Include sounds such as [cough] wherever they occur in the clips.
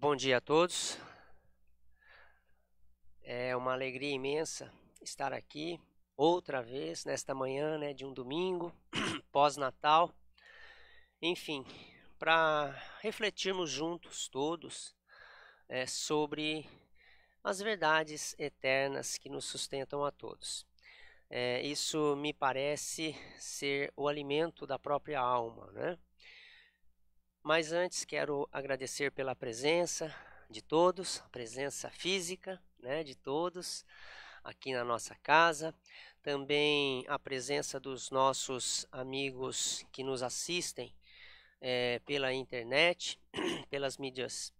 Bom dia a todos. É uma alegria imensa estar aqui outra vez nesta manhã, né, de um domingo [clears throat] pós-Natal. Enfim, para refletirmos juntos todos é, sobre as verdades eternas que nos sustentam a todos. É, isso me parece ser o alimento da própria alma, né? Mas antes quero agradecer pela presença de todos, a presença física né, de todos aqui na nossa casa. Também a presença dos nossos amigos que nos assistem é, pela internet, [clears throat] pelas mídias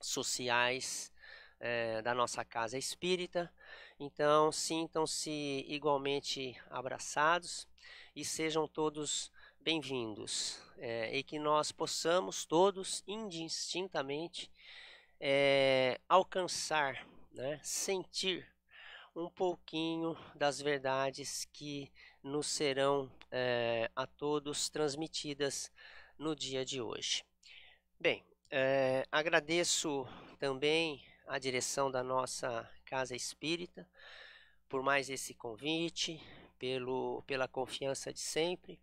sociais é, da nossa casa espírita. Então, sintam-se igualmente abraçados e sejam todos bem-vindos é, e que nós possamos todos indistintamente é, alcançar, né, sentir um pouquinho das verdades que nos serão é, a todos transmitidas no dia de hoje. Bem, é, agradeço também a direção da nossa Casa Espírita por mais esse convite, pelo, pela confiança de sempre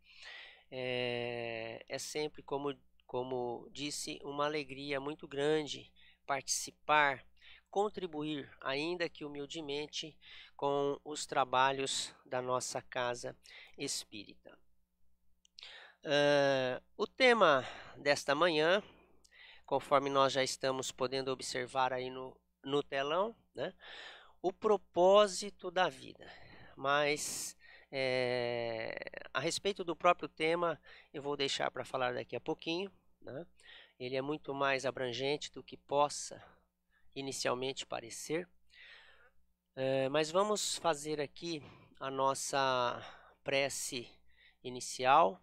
é, é sempre, como, como disse, uma alegria muito grande participar, contribuir, ainda que humildemente, com os trabalhos da nossa casa espírita. Uh, o tema desta manhã, conforme nós já estamos podendo observar aí no, no telão, né? o propósito da vida. Mas é, a respeito do próprio tema, eu vou deixar para falar daqui a pouquinho. Né? Ele é muito mais abrangente do que possa inicialmente parecer. É, mas vamos fazer aqui a nossa prece inicial,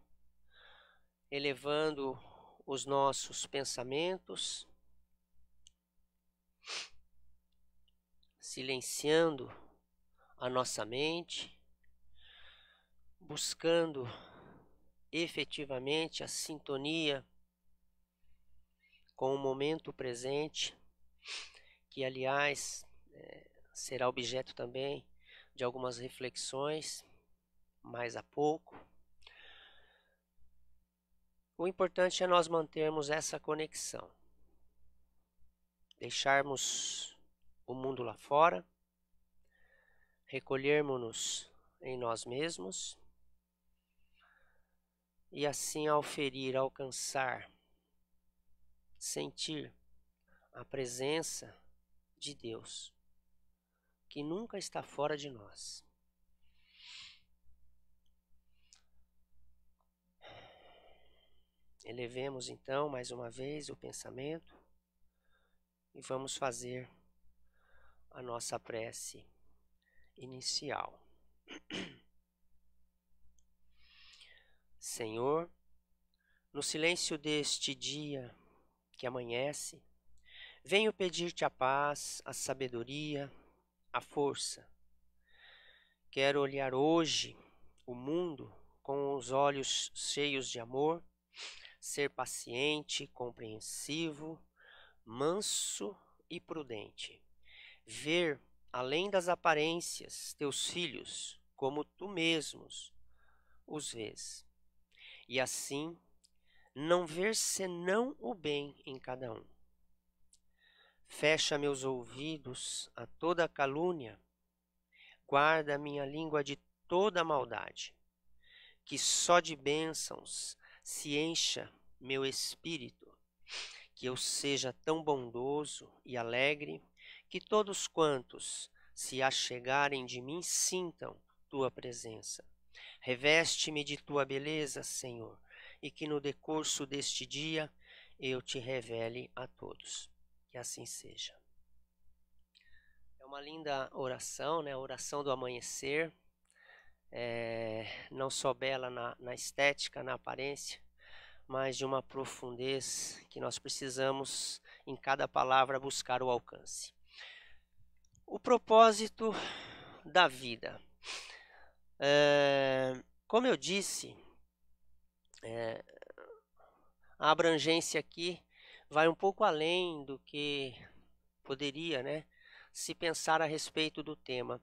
elevando os nossos pensamentos, silenciando a nossa mente buscando efetivamente a sintonia com o momento presente, que aliás é, será objeto também de algumas reflexões mais a pouco. O importante é nós mantermos essa conexão, deixarmos o mundo lá fora, recolhermos-nos em nós mesmos e assim ferir, alcançar, sentir a presença de Deus, que nunca está fora de nós. Elevemos então mais uma vez o pensamento e vamos fazer a nossa prece inicial. [clears throat] Senhor, no silêncio deste dia que amanhece, venho pedir-te a paz, a sabedoria, a força. Quero olhar hoje o mundo com os olhos cheios de amor, ser paciente, compreensivo, manso e prudente. Ver além das aparências teus filhos, como tu mesmos os vês e assim não ver senão o bem em cada um. Fecha meus ouvidos a toda calúnia, guarda minha língua de toda maldade, que só de bênçãos se encha meu espírito, que eu seja tão bondoso e alegre que todos quantos se achegarem de mim sintam tua presença Reveste-me de tua beleza, Senhor, e que no decurso deste dia eu te revele a todos. Que assim seja. É uma linda oração, né? A oração do amanhecer. É, não só bela na, na estética, na aparência, mas de uma profundez que nós precisamos, em cada palavra, buscar o alcance. O propósito da vida. É, como eu disse, é, a abrangência aqui vai um pouco além do que poderia né, se pensar a respeito do tema.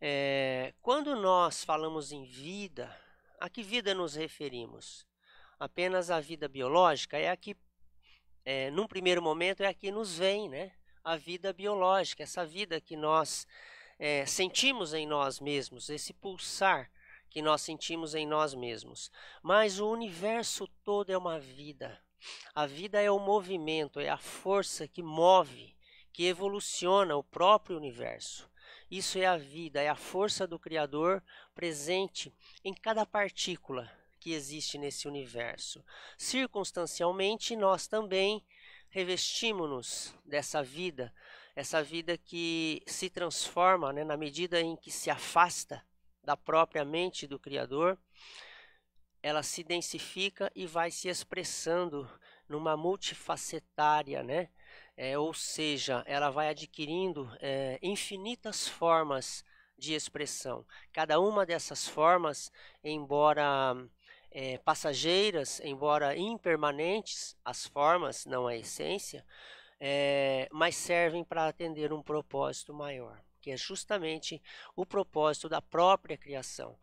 É, quando nós falamos em vida, a que vida nos referimos? Apenas a vida biológica é a que, é, num primeiro momento, é a que nos vem, né? A vida biológica, essa vida que nós é, sentimos em nós mesmos, esse pulsar que nós sentimos em nós mesmos. Mas o universo todo é uma vida. A vida é o movimento, é a força que move, que evoluciona o próprio universo. Isso é a vida, é a força do Criador presente em cada partícula que existe nesse universo. Circunstancialmente, nós também revestimos-nos dessa vida essa vida que se transforma né, na medida em que se afasta da própria mente do Criador, ela se densifica e vai se expressando numa multifacetária, né? É, ou seja, ela vai adquirindo é, infinitas formas de expressão. Cada uma dessas formas, embora é, passageiras, embora impermanentes, as formas, não a essência, é, mas servem para atender um propósito maior, que é justamente o propósito da própria criação.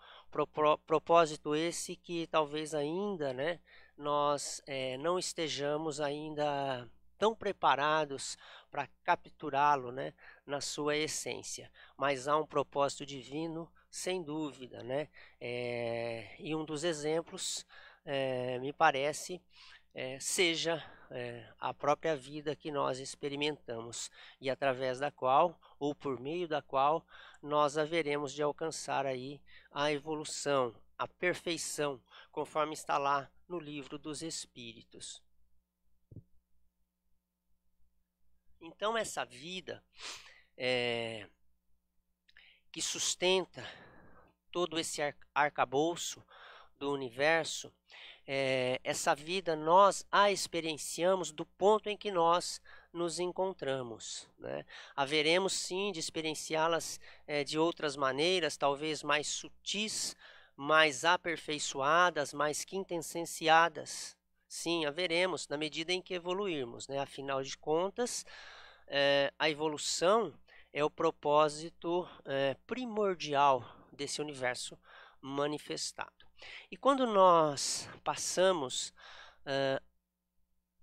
propósito esse que talvez ainda né, nós é, não estejamos ainda tão preparados para capturá-lo né, na sua essência. Mas há um propósito divino, sem dúvida. Né? É, e um dos exemplos, é, me parece, é, seja é, a própria vida que nós experimentamos e através da qual, ou por meio da qual, nós haveremos de alcançar aí a evolução, a perfeição, conforme está lá no livro dos Espíritos. Então, essa vida é, que sustenta todo esse arcabouço do universo é, essa vida nós a experienciamos do ponto em que nós nos encontramos. Né? Haveremos sim de experienciá-las é, de outras maneiras, talvez mais sutis, mais aperfeiçoadas, mais quintessenciadas. Sim, haveremos na medida em que evoluirmos. Né? Afinal de contas, é, a evolução é o propósito primordial desse universo manifestado. E quando nós passamos uh,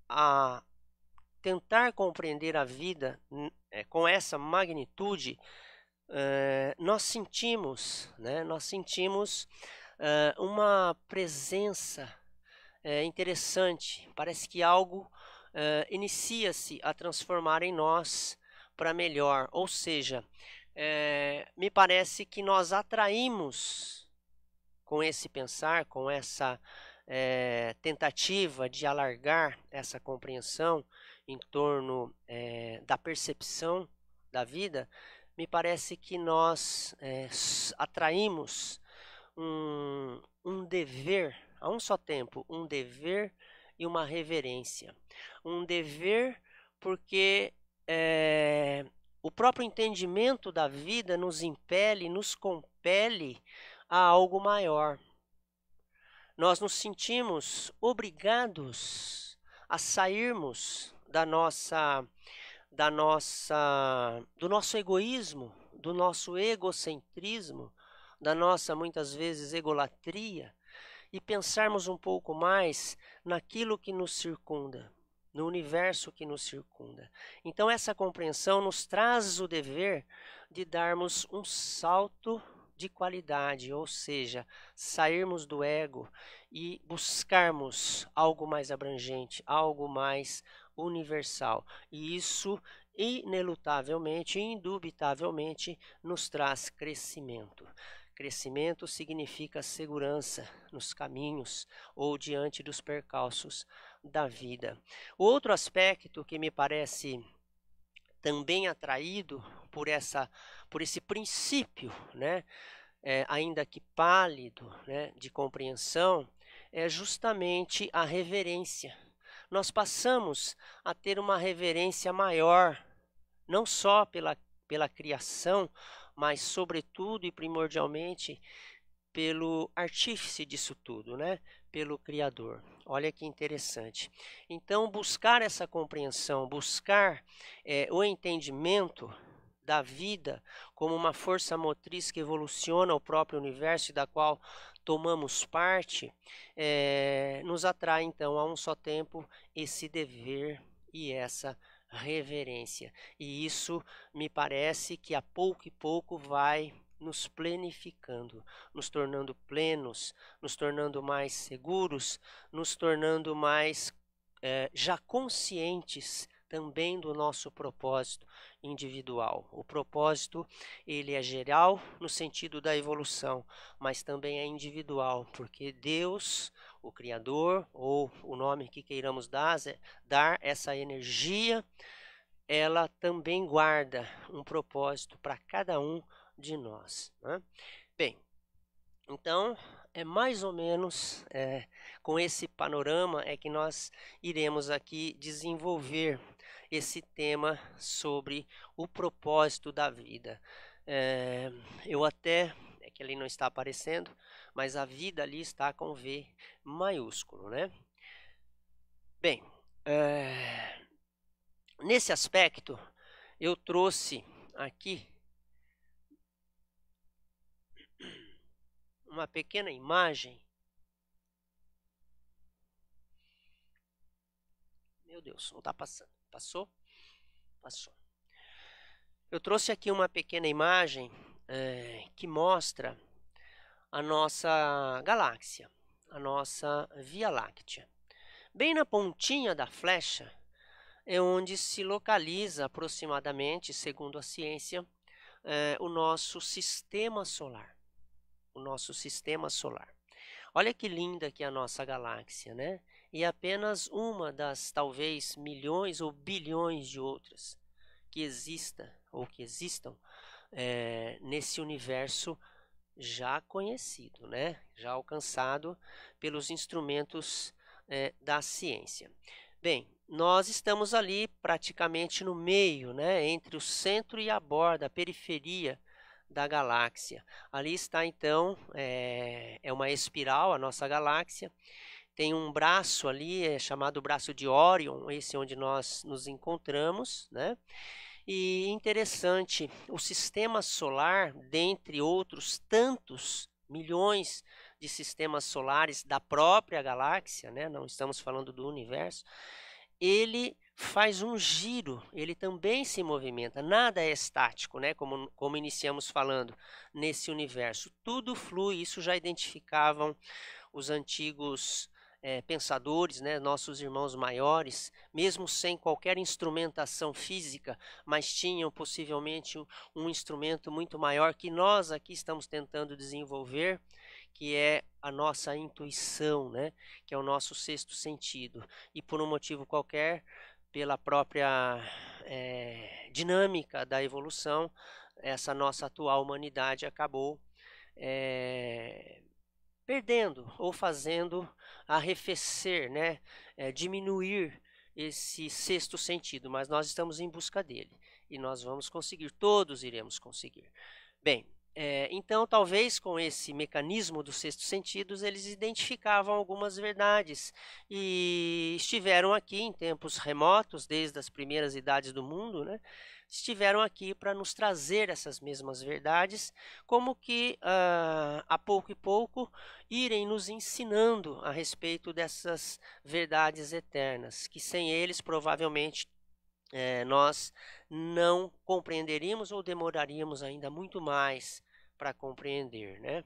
a tentar compreender a vida hum, é, com essa magnitude, uh, nós sentimos, né, nós sentimos uh, uma presença é, interessante. Parece que algo inicia-se a transformar em nós para melhor. Ou seja, é, me parece que nós atraímos com esse pensar, com essa é, tentativa de alargar essa compreensão em torno é, da percepção da vida, me parece que nós é, atraímos um, um dever, a um só tempo, um dever e uma reverência. Um dever porque é, o próprio entendimento da vida nos impele, nos compele a algo maior. Nós nos sentimos obrigados a sairmos da nossa da nossa do nosso egoísmo, do nosso egocentrismo, da nossa muitas vezes egolatria e pensarmos um pouco mais naquilo que nos circunda, no universo que nos circunda. Então, essa compreensão nos traz o dever de darmos um salto de qualidade, ou seja, sairmos do ego e buscarmos algo mais abrangente, algo mais universal. E isso, inelutavelmente, indubitavelmente, nos traz crescimento. Crescimento significa segurança nos caminhos ou diante dos percalços da vida. O outro aspecto que me parece também atraído por essa por esse princípio, né, é, ainda que pálido, né, de compreensão, é justamente a reverência. Nós passamos a ter uma reverência maior, não só pela, pela criação, mas sobretudo e primordialmente pelo artífice disso tudo, né, pelo criador. Olha que interessante. Então, buscar essa compreensão, buscar é, o entendimento da vida como uma força motriz que evoluciona o próprio universo e da qual tomamos parte, é, nos atrai então a um só tempo esse dever e essa reverência. E isso me parece que a pouco e pouco vai nos plenificando, nos tornando plenos, nos tornando mais seguros, nos tornando mais é, já conscientes também do nosso propósito individual. O propósito, ele é geral no sentido da evolução, mas também é individual, porque Deus, o Criador, ou o nome que queiramos dar, é, dar essa energia, ela também guarda um propósito para cada um de nós. Né? Bem, então é mais ou menos é, com esse panorama é que nós iremos aqui desenvolver esse tema sobre o propósito da vida. É, eu até, é que ele não está aparecendo, mas a vida ali está com V maiúsculo, né? Bem, é, nesse aspecto eu trouxe aqui uma pequena imagem. Meu Deus, não está passando. Passou? Passou. Eu trouxe aqui uma pequena imagem é, que mostra a nossa galáxia, a nossa Via Láctea. Bem na pontinha da flecha é onde se localiza aproximadamente, segundo a ciência, é, o nosso sistema solar o nosso sistema solar. Olha que linda que é a nossa galáxia, né? E apenas uma das talvez milhões ou bilhões de outras que exista ou que existam é, nesse universo já conhecido, né? já alcançado pelos instrumentos é, da ciência. Bem, nós estamos ali praticamente no meio, né? entre o centro e a borda, a periferia da galáxia. Ali está então, é, é uma espiral, a nossa galáxia. Tem um braço ali, é chamado braço de Orion, esse é onde nós nos encontramos, né? E interessante, o sistema solar, dentre outros tantos milhões de sistemas solares da própria galáxia, né? não estamos falando do universo, ele faz um giro, ele também se movimenta, nada é estático, né? como, como iniciamos falando nesse universo. Tudo flui, isso já identificavam os antigos é, pensadores, né? nossos irmãos maiores, mesmo sem qualquer instrumentação física, mas tinham possivelmente um, um instrumento muito maior que nós aqui estamos tentando desenvolver, que é a nossa intuição, né? que é o nosso sexto sentido. E por um motivo qualquer, pela própria é, dinâmica da evolução, essa nossa atual humanidade acabou é, perdendo ou fazendo arrefecer, né, é, diminuir esse sexto sentido, mas nós estamos em busca dele e nós vamos conseguir, todos iremos conseguir. Bem, é, então, talvez com esse mecanismo dos sextos sentidos, eles identificavam algumas verdades e estiveram aqui em tempos remotos, desde as primeiras idades do mundo, né? estiveram aqui para nos trazer essas mesmas verdades, como que uh, a pouco e pouco irem nos ensinando a respeito dessas verdades eternas, que sem eles provavelmente é, nós não compreenderíamos ou demoraríamos ainda muito mais para compreender, né?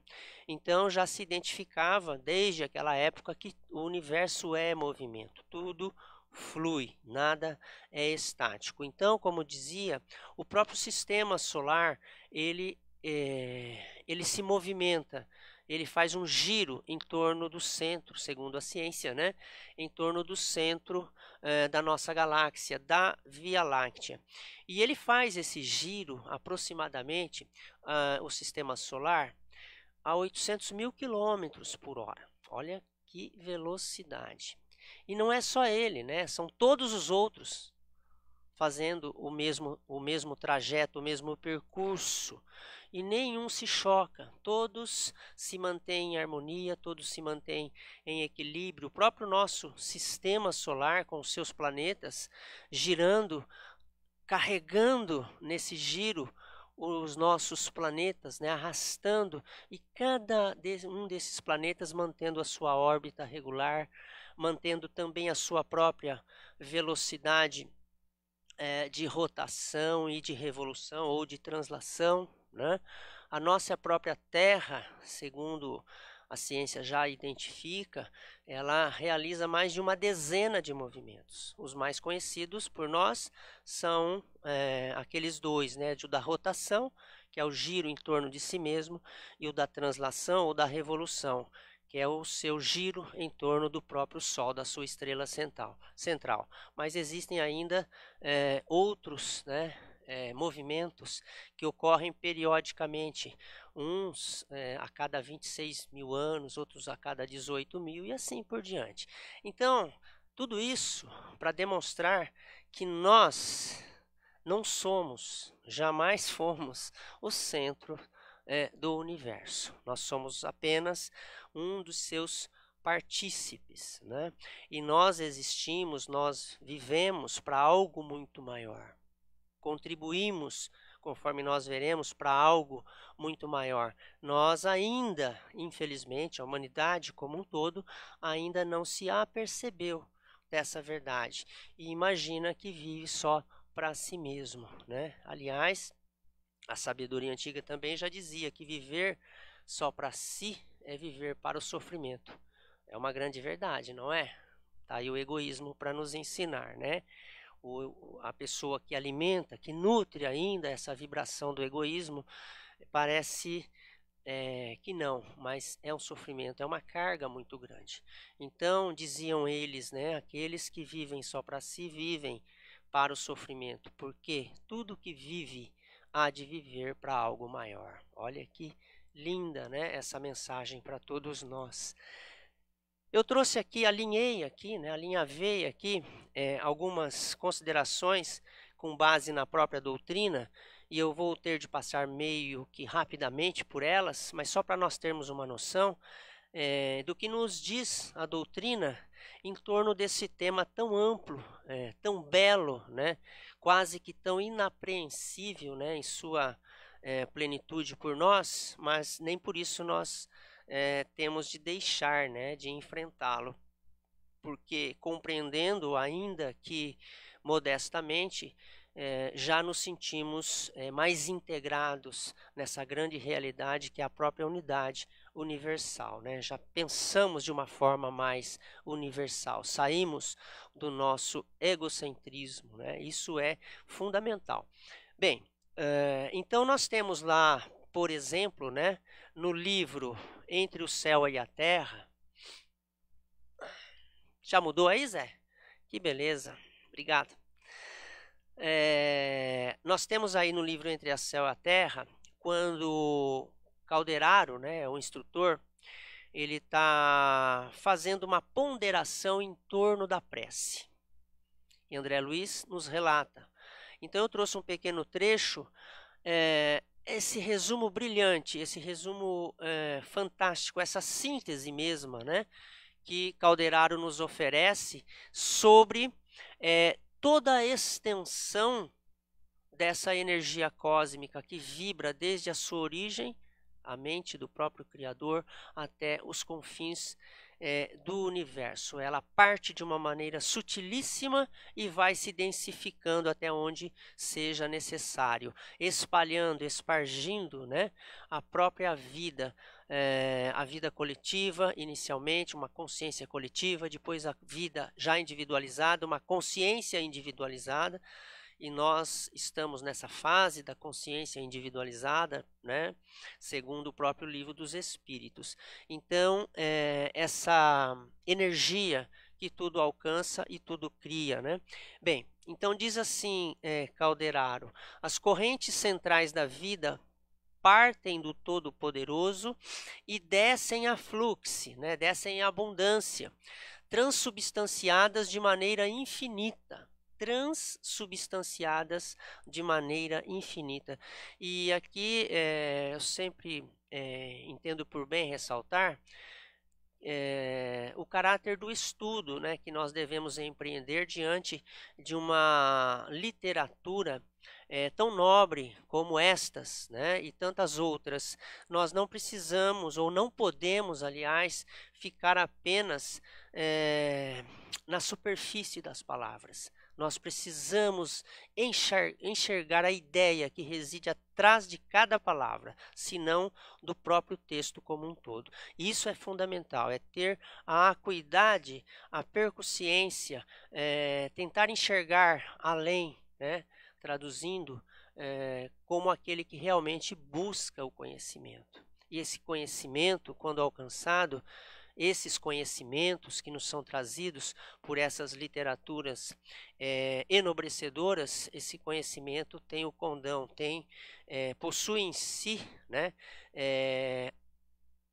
Então já se identificava desde aquela época que o universo é movimento, tudo flui, nada é estático. Então, como dizia, o próprio sistema solar ele é, ele se movimenta, ele faz um giro em torno do centro, segundo a ciência, né? em torno do centro eh, da nossa galáxia, da Via Láctea. E ele faz esse giro aproximadamente uh, o sistema solar a 800 mil quilômetros por hora. Olha que velocidade. E não é só ele, né? são todos os outros fazendo o mesmo, o mesmo trajeto, o mesmo percurso e nenhum se choca. Todos se mantêm em harmonia, todos se mantêm em equilíbrio. O próprio nosso sistema solar, com os seus planetas girando, carregando nesse giro os nossos planetas, né, arrastando e cada um desses planetas mantendo a sua órbita regular, mantendo também a sua própria velocidade eh, de rotação e de revolução ou de translação. Né? A nossa própria Terra, segundo a ciência já identifica, ela realiza mais de uma dezena de movimentos. Os mais conhecidos por nós são é, aqueles dois, né, o da rotação, que é o giro em torno de si mesmo, e o da translação ou da revolução, que é o seu giro em torno do próprio Sol, da sua estrela central. central. Mas existem ainda é, outros né, é, movimentos que ocorrem periodicamente, uns é, a cada 26 mil anos, outros a cada 18 mil e assim por diante. Então, tudo isso para demonstrar que nós não somos, jamais [laughs] fomos, o centro é, do universo. Nós somos apenas um dos seus partícipes, né? E nós existimos, nós vivemos para algo muito maior contribuímos, conforme nós veremos, para algo muito maior. Nós ainda, infelizmente, a humanidade como um todo, ainda não se apercebeu dessa verdade e imagina que vive só para si mesmo, né? Aliás, a sabedoria antiga também já dizia que viver só para si é viver para o sofrimento. É uma grande verdade, não é? Tá aí o egoísmo para nos ensinar, né? o, a pessoa que alimenta, que nutre ainda essa vibração do egoísmo, parece é, que não, mas é um sofrimento, é uma carga muito grande. Então, diziam eles, né, aqueles que vivem só para si vivem para o sofrimento, porque tudo que vive há de viver para algo maior. Olha que linda né, essa mensagem para todos nós. Eu trouxe aqui, alinhei aqui, né, alinhavei aqui é, algumas considerações com base na própria doutrina e eu vou ter de passar meio que rapidamente por elas, mas só para nós termos uma noção é, do que nos diz a doutrina em torno desse tema tão amplo, é, tão belo, né, quase que tão inapreensível né, em sua é, plenitude por nós, mas nem por isso nós é, temos de deixar né, de enfrentá-lo. Porque compreendendo ainda que, modestamente, é, já nos sentimos é, mais integrados nessa grande realidade que é a própria unidade universal. Né? Já pensamos de uma forma mais universal, saímos do nosso egocentrismo. Né? Isso é fundamental. Bem, então nós temos lá por exemplo, né, no livro Entre o Céu e a Terra. Já mudou aí, Zé? Que beleza. Obrigado. É, nós temos aí no livro Entre o Céu e a Terra, quando Calderaro, né, o instrutor, ele está fazendo uma ponderação em torno da prece. E André Luiz nos relata. Então eu trouxe um pequeno trecho é, esse resumo brilhante, esse resumo é, fantástico, essa síntese mesma, né, que Calderaro nos oferece sobre é, toda a extensão dessa energia cósmica que vibra desde a sua origem, a mente do próprio Criador, até os confins é, do universo. Ela parte de uma maneira sutilíssima e vai se densificando até onde seja necessário, espalhando, espargindo né, a própria vida. É, a vida coletiva, inicialmente, uma consciência coletiva, depois a vida já individualizada, uma consciência individualizada, e nós estamos nessa fase da consciência individualizada, né? segundo o próprio livro dos Espíritos. Então, é, essa energia que tudo alcança e tudo cria. Né? Bem, então diz assim é, Calderaro: as correntes centrais da vida partem do Todo-Poderoso e descem a fluxo, né? descem a abundância, transubstanciadas de maneira infinita transsubstanciadas de maneira infinita. E aqui é, eu sempre é, entendo por bem ressaltar é, o caráter do estudo né, que nós devemos empreender diante de uma literatura é, tão nobre como estas né, e tantas outras. Nós não precisamos, ou não podemos, aliás, ficar apenas é, na superfície das palavras. Nós precisamos enxergar a ideia que reside atrás de cada palavra, senão do próprio texto como um todo. Isso é fundamental, é ter a acuidade, a percussiência, é, tentar enxergar além, né? traduzindo, é, como aquele que realmente busca o conhecimento. E esse conhecimento, quando alcançado, esses conhecimentos que nos são trazidos por essas literaturas é, enobrecedoras, esse conhecimento tem o condão, tem é, possui em si né, é,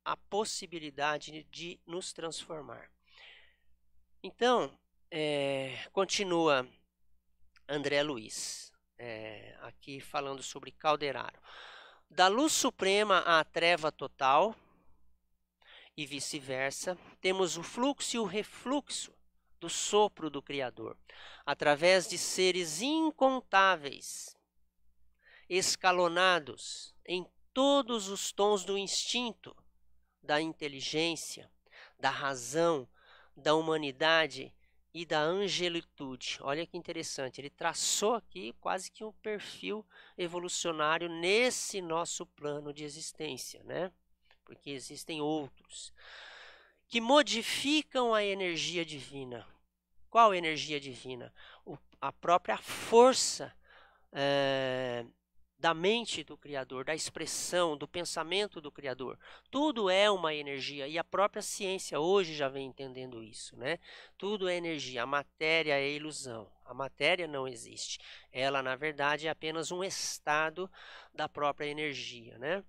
a possibilidade de nos transformar. Então, continua André Luiz, aqui falando sobre Calderaro. Da luz suprema à treva total, e vice-versa, temos o fluxo e o refluxo do sopro do Criador, através de seres incontáveis, escalonados em todos os tons do instinto, da inteligência, da razão, da humanidade e da angelitude. Olha que interessante, ele traçou aqui quase que um perfil evolucionário nesse nosso plano de existência, né? porque existem outros que modificam a energia divina. Qual energia divina? O, a própria força é, da mente do Criador, da expressão, do pensamento do Criador. Tudo é uma energia e a própria ciência hoje já vem entendendo isso, né? Tudo é energia, a matéria é ilusão. A matéria não existe. Ela, na verdade, é apenas um estado da própria energia, né?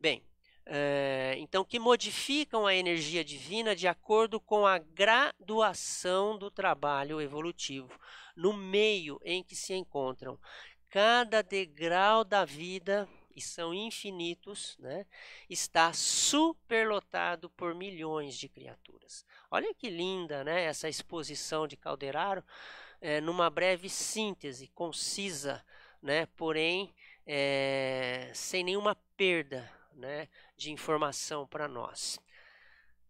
Bem, é, então, que modificam a energia divina de acordo com a graduação do trabalho evolutivo, no meio em que se encontram. Cada degrau da vida, e são infinitos, né, está superlotado por milhões de criaturas. Olha que linda né, essa exposição de Calderaro, é, numa breve síntese concisa, né, porém é, sem nenhuma perda. Né, de informação para nós.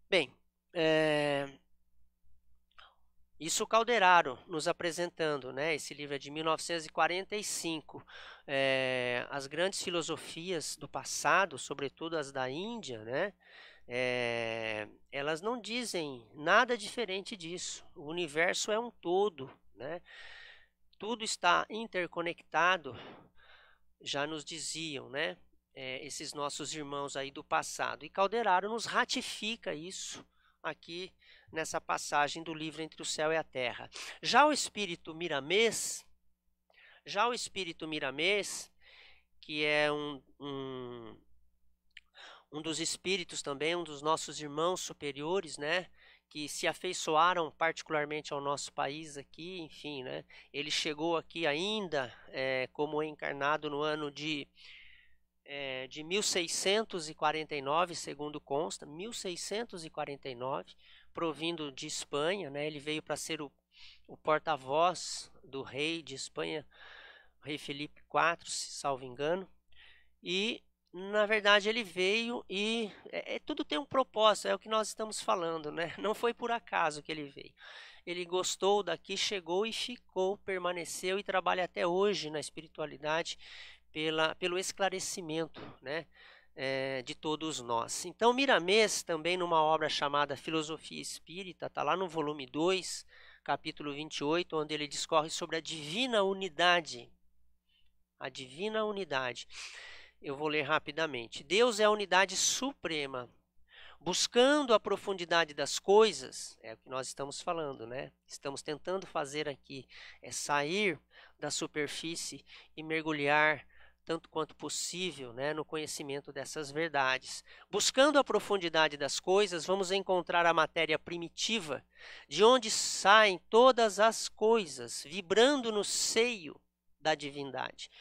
Bem, é... Isso Calderaro nos apresentando, né? Esse livro é de 1945. É, eh, as grandes filosofias do passado, sobretudo as da Índia, né? É, elas não dizem nada diferente disso. O universo é um todo, né? Tudo está interconectado, já nos diziam, né? é, esses nossos irmãos aí do passado. E Calderaro nos ratifica isso aqui nessa passagem do livro Entre o Céu e a Terra. Já o espírito Miramês, já o espírito Miramês, que é um, um, um dos espíritos também, um dos nossos irmãos superiores, né? que se afeiçoaram particularmente ao nosso país aqui, enfim, né? Ele chegou aqui ainda é, como encarnado no ano de é, de 1649, segundo consta, 1649, provindo de Espanha, né? ele veio para ser o, o porta-voz do rei de Espanha, rei Felipe IV, se salvo engano, e na verdade ele veio e é, é, tudo tem um propósito, é o que nós estamos falando, né? [laughs] Não foi por acaso que ele veio. Ele gostou daqui, chegou e ficou, permaneceu e trabalha até hoje na espiritualidade pela, pelo esclarecimento né, é, de todos nós. Então, Miramês, também numa obra chamada Filosofia Espírita, está lá no volume 2, capítulo 28, onde ele discorre sobre a divina unidade. A divina unidade. Eu vou ler rapidamente. Deus é a unidade suprema. Buscando a profundidade das coisas, é o que nós estamos falando, né? Estamos tentando fazer aqui é sair da superfície e mergulhar tanto quanto possível, né, no conhecimento dessas verdades. Buscando a profundidade das coisas, vamos encontrar a matéria primitiva, de onde saem todas as coisas, vibrando no seio da divindade.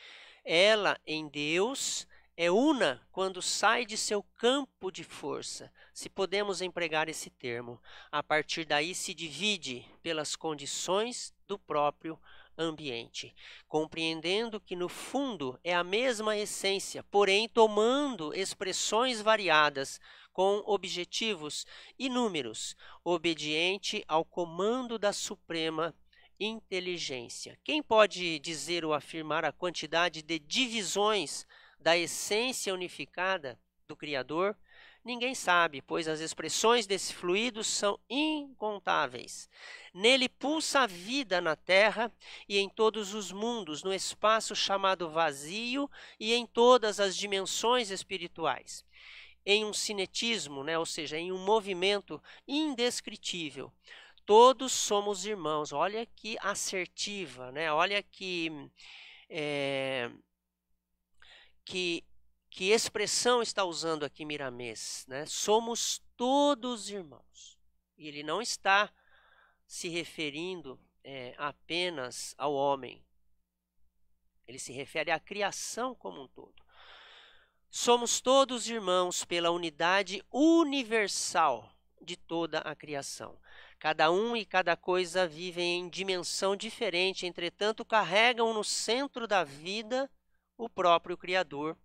Ela, em Deus, é una quando sai de seu campo de força, se podemos empregar esse termo. A partir daí se divide pelas condições do próprio ambiente, compreendendo que no fundo é a mesma essência, porém tomando expressões variadas com objetivos inúmeros, obediente ao comando da suprema inteligência. Quem pode dizer ou afirmar a quantidade de divisões da essência unificada do Criador? ninguém sabe, pois as expressões desse fluido são incontáveis. Nele pulsa a vida na terra e em todos os mundos, no espaço chamado vazio e em todas as dimensões espirituais. Em um cinetismo, né, ou seja, em um movimento indescritível. Todos somos irmãos. Olha que assertiva, né? olha que. É, que que expressão está usando aqui Miramês? Né? Somos todos irmãos. E ele não está se referindo é, apenas ao homem. Ele se refere à criação como um todo. Somos todos irmãos pela unidade universal de toda a criação. Cada um e cada coisa vivem em dimensão diferente, entretanto, carregam no centro da vida o próprio Criador,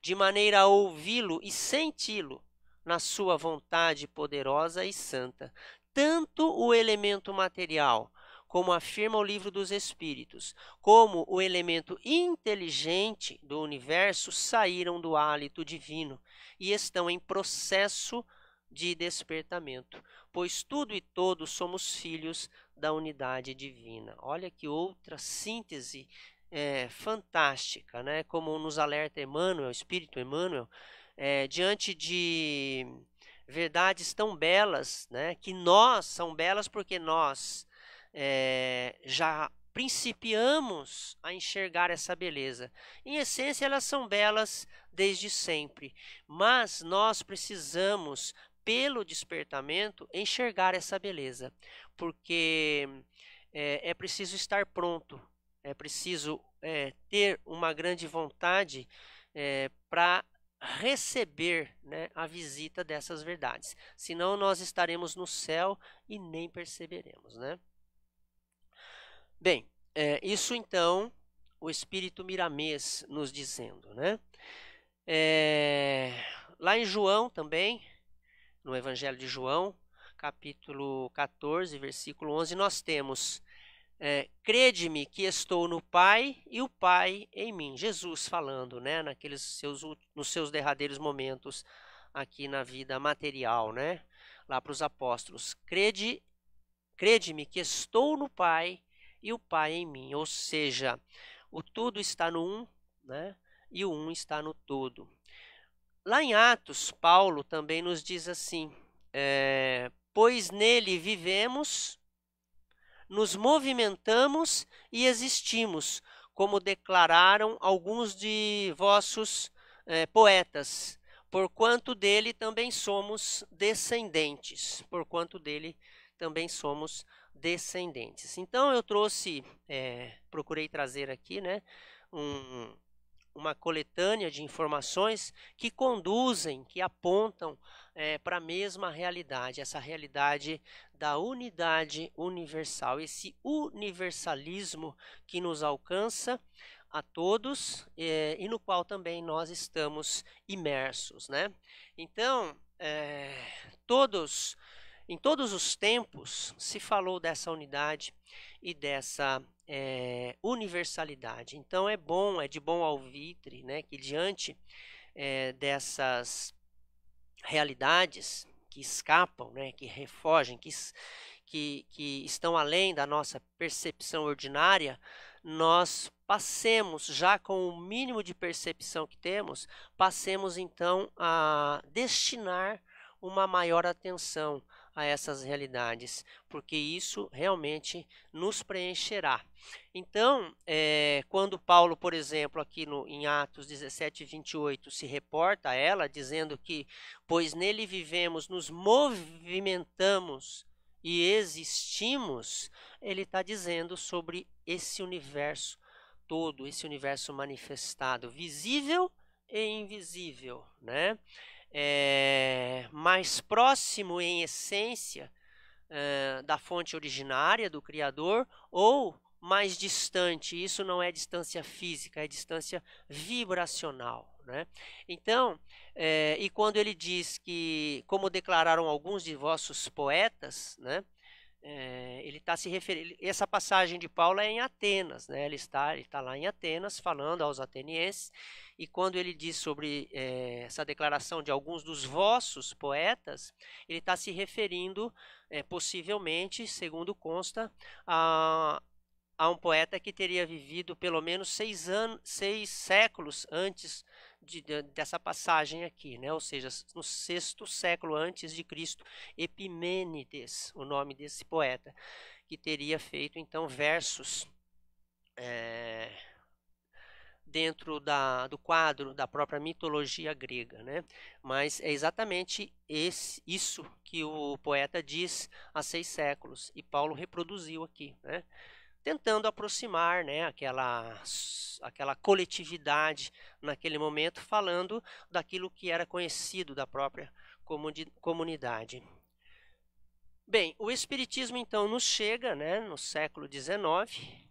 de maneira a ouvi-lo e senti-lo na sua vontade poderosa e santa. Tanto o elemento material, como afirma o livro dos Espíritos, como o elemento inteligente do universo saíram do hálito divino e estão em processo de despertamento, pois tudo e todos somos filhos da unidade divina. Olha que outra síntese é, fantástica, né? Como nos alerta Emmanuel, Espírito Emmanuel, é, diante de verdades tão belas, né? Que nós são belas porque nós é, já principiamos a enxergar essa beleza. Em essência, elas são belas desde sempre, mas nós precisamos, pelo despertamento, enxergar essa beleza, porque é, é preciso estar pronto é preciso é, ter uma grande vontade é, para receber né, a visita dessas verdades. Senão nós estaremos no céu e nem perceberemos. Né? Bem, é, isso então o Espírito Miramês nos dizendo. Né? É, lá em João também, no Evangelho de João, capítulo 14, versículo 11, nós temos é, crede-me que estou no Pai e o Pai em mim. Jesus falando, né, naqueles seus, nos seus derradeiros momentos aqui na vida material, né, lá para os apóstolos. Crede, crede-me que estou no Pai e o Pai em mim. Ou seja, o tudo está no um, né, e o um está no todo. Lá em Atos, Paulo também nos diz assim: é, pois nele vivemos nos movimentamos e existimos, como declararam alguns de vossos eh, poetas, porquanto dele também somos descendentes, porquanto dele também somos descendentes. Então eu trouxe, é, procurei trazer aqui, né, um, uma coletânea de informações que conduzem, que apontam é, para a mesma realidade, essa realidade da unidade universal, esse universalismo que nos alcança a todos é, e no qual também nós estamos imersos, né? Então, é, todos em todos os tempos se falou dessa unidade e dessa é, universalidade. Então é bom, é de bom alvitre, né, que diante é, dessas realidades que escapam, né, que refogem, que, que, que estão além da nossa percepção ordinária, nós passemos, já com o mínimo de percepção que temos, passemos então a destinar uma maior atenção a essas realidades, porque isso realmente nos preencherá. Então, é, quando Paulo, por exemplo, aqui no, em Atos 17, 28, se reporta a ela, dizendo que, pois nele vivemos, nos movimentamos e existimos, ele está dizendo sobre esse universo todo, esse universo manifestado, visível e invisível, né? é, mais próximo em essência é, da fonte originária do Criador ou mais distante. Isso não é distância física, é distância vibracional. Né? Então, é, e quando ele diz que, como declararam alguns de vossos poetas, né? É, ele está se referindo. Essa passagem de Paulo é em Atenas, né? Ele está, ele está lá em Atenas falando aos atenienses e quando ele diz sobre é, essa declaração de alguns dos vossos poetas, ele está se referindo, é, possivelmente, segundo consta, a, a um poeta que teria vivido pelo menos seis, anos, seis séculos antes de, de, dessa passagem aqui, né? ou seja, no sexto século antes de Cristo, Epimênides, o nome desse poeta, que teria feito então versos é, dentro da, do quadro da própria mitologia grega, né? Mas é exatamente esse, isso que o poeta diz há seis séculos e Paulo reproduziu aqui, né? Tentando aproximar, né, aquela aquela coletividade naquele momento, falando daquilo que era conhecido da própria comunidade. Bem, o Espiritismo então nos chega né, no século XIX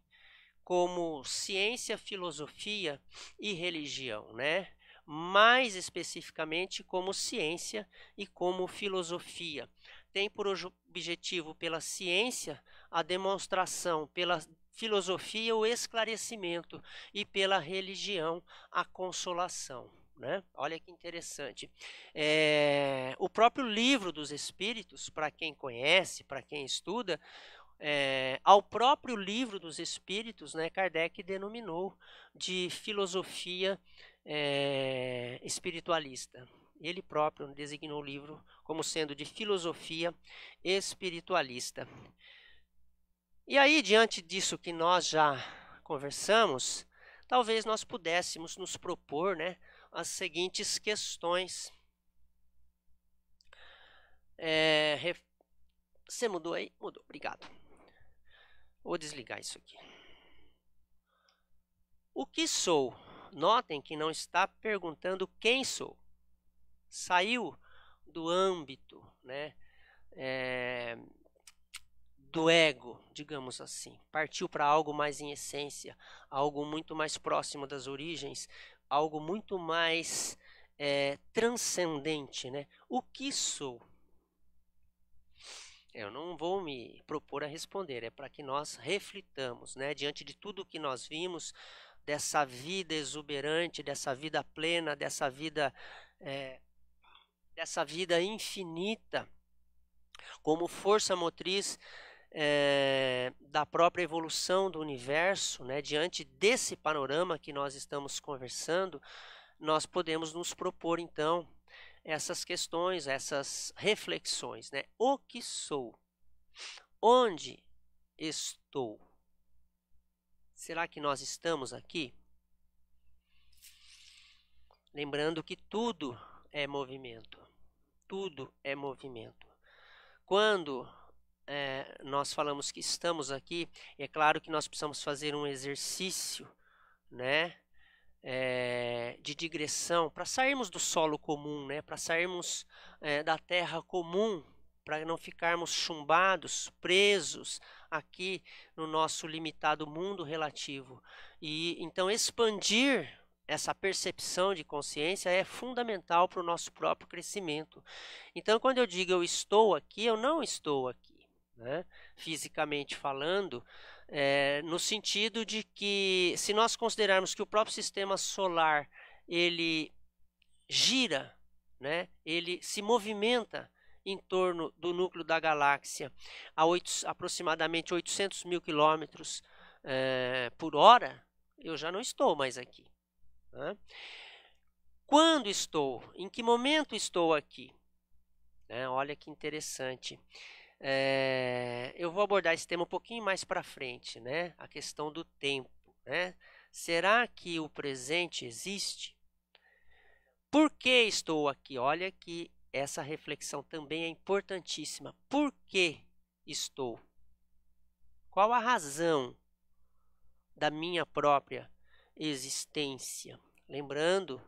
como ciência, filosofia e religião, né? mais especificamente como ciência e como filosofia. Tem por objetivo, pela ciência, a demonstração, pela filosofia, o esclarecimento e pela religião, a consolação. Né? Olha que interessante. É, o próprio livro dos Espíritos, para quem conhece, para quem estuda, é, ao próprio livro dos Espíritos, né, Kardec denominou de filosofia é, espiritualista. Ele próprio designou o livro como sendo de filosofia espiritualista. E aí, diante disso que nós já conversamos, talvez nós pudéssemos nos propor né, as seguintes questões. É, ref... Você mudou aí? Mudou, obrigado. Vou desligar isso aqui. O que sou? Notem que não está perguntando quem sou. Saiu do âmbito, né? É, do ego, digamos assim. Partiu para algo mais em essência, algo muito mais próximo das origens, algo muito mais é, transcendente, né? O que sou? Eu não vou me propor a responder, é para que nós reflitamos, né? Diante de tudo que nós vimos, dessa vida exuberante, dessa vida plena, dessa vida, é, dessa vida infinita, como força motriz é, da própria evolução do universo, né? Diante desse panorama que nós estamos conversando, nós podemos nos propor então essas questões, essas reflexões, né? O que sou? Onde estou? Será que nós estamos aqui? Lembrando que tudo é movimento. Tudo é movimento. Quando é, nós falamos que estamos aqui, é claro que nós precisamos fazer um exercício, né? é, de digressão, para sairmos do solo comum, né? para sairmos é, da terra comum, para não ficarmos chumbados, presos aqui no nosso limitado mundo relativo. E então expandir essa percepção de consciência é fundamental para o nosso próprio crescimento. Então, quando eu digo eu estou aqui, eu não estou aqui, né? fisicamente falando, é, no sentido de que, se nós considerarmos que o próprio sistema solar ele gira, né, ele se movimenta em torno do núcleo da galáxia a aproximadamente 800 mil quilômetros é, por hora, eu já não estou mais aqui. Né? Quando estou? Em que momento estou aqui? Né? Olha que interessante. É, eu vou abordar esse tema um pouquinho mais para frente, né? A questão do tempo, né? Será que o presente existe? Por que estou aqui? Olha que essa reflexão também é importantíssima. Por que estou? Qual a razão da minha própria existência? Lembrando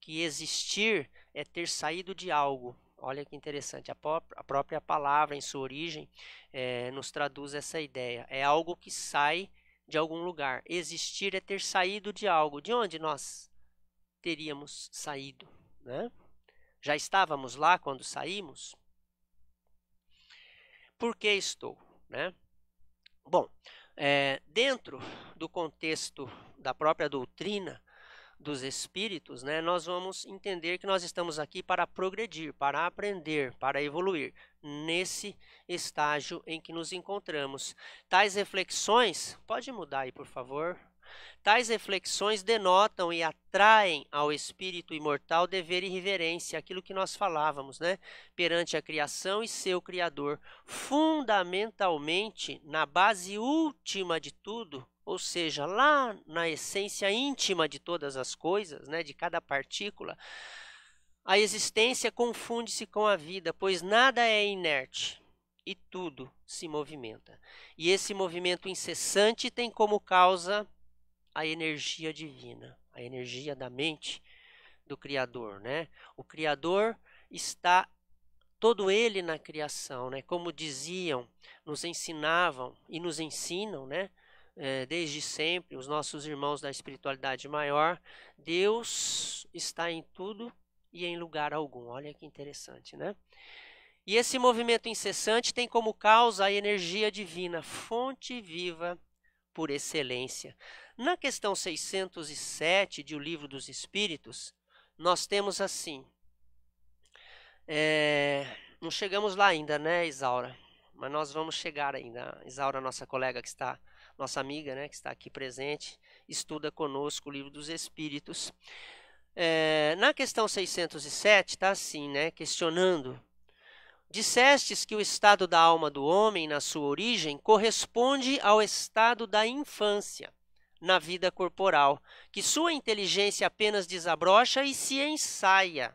que existir é ter saído de algo, Olha que interessante, a, a própria palavra em sua origem é, nos traduz essa ideia. É algo que sai de algum lugar. Existir é ter saído de algo. De onde nós teríamos saído? Né? Já estávamos lá quando saímos? Por que estou? Né? Bom, é, dentro do contexto da própria doutrina, dos espíritos, né, nós vamos entender que nós estamos aqui para progredir, para aprender, para evoluir nesse estágio em que nos encontramos. Tais reflexões, pode mudar aí, por favor. Tais reflexões denotam e atraem ao espírito imortal dever e reverência, aquilo que nós falávamos, né? Perante a criação e seu criador, fundamentalmente na base última de tudo, ou seja, lá na essência íntima de todas as coisas, né, de cada partícula, a existência confunde-se com a vida, pois nada é inerte e tudo se movimenta. E esse movimento incessante tem como causa a energia divina, a energia da mente do Criador. Né? O Criador está todo ele na criação, né? Como diziam, nos ensinavam e nos ensinam, né? Eh, desde sempre, os nossos irmãos da espiritualidade maior, Deus está em tudo e em lugar algum. Olha que interessante, né? E esse movimento incessante tem como causa a energia divina, fonte viva por excelência. Na questão 607 de O Livro dos Espíritos, nós temos assim. É, não chegamos lá ainda, né, Isaura? Mas nós vamos chegar ainda. Isaura, nossa colega que está nossa amiga, né, que está aqui presente, estuda conosco o livro dos Espíritos. É, na questão 607, está assim, né, questionando. Dissestes que o estado da alma do homem, na sua origem, corresponde ao estado da infância na vida corporal, que sua inteligência apenas desabrocha e se ensaia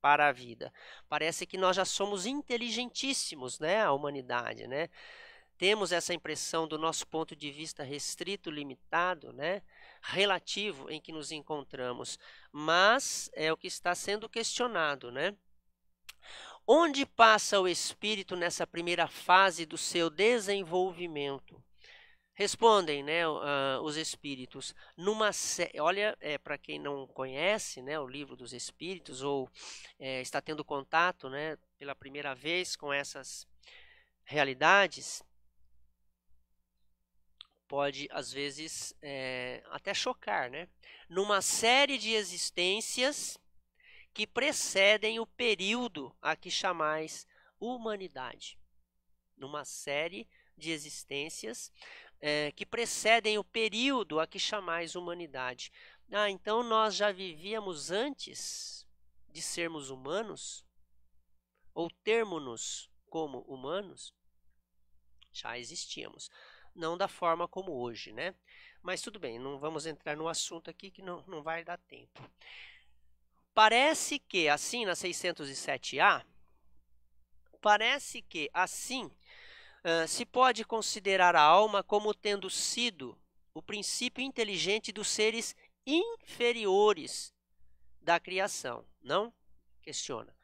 para a vida. Parece que nós já somos inteligentíssimos, né, a humanidade, né? temos essa impressão do nosso ponto de vista restrito, limitado, né, relativo em que nos encontramos, mas é o que está sendo questionado, né? Onde passa o espírito nessa primeira fase do seu desenvolvimento? Respondem, né, uh, os espíritos, numa olha, é, para quem não conhece, né, o livro dos espíritos ou é, está tendo contato, né, pela primeira vez com essas realidades, pode às vezes é, até chocar, né? Numa série de existências que precedem o período a que chamais humanidade. Numa série de existências é, que precedem o período a que chamais humanidade. Ah, então nós já vivíamos antes de sermos humanos? Ou termos-nos como humanos? Já existíamos não da forma como hoje, né? Mas tudo bem, não vamos entrar no assunto aqui que não, não vai dar tempo. Parece que assim na 607A, parece que assim uh, se pode considerar a alma como tendo sido o princípio inteligente dos seres inferiores da criação, não? Questiona.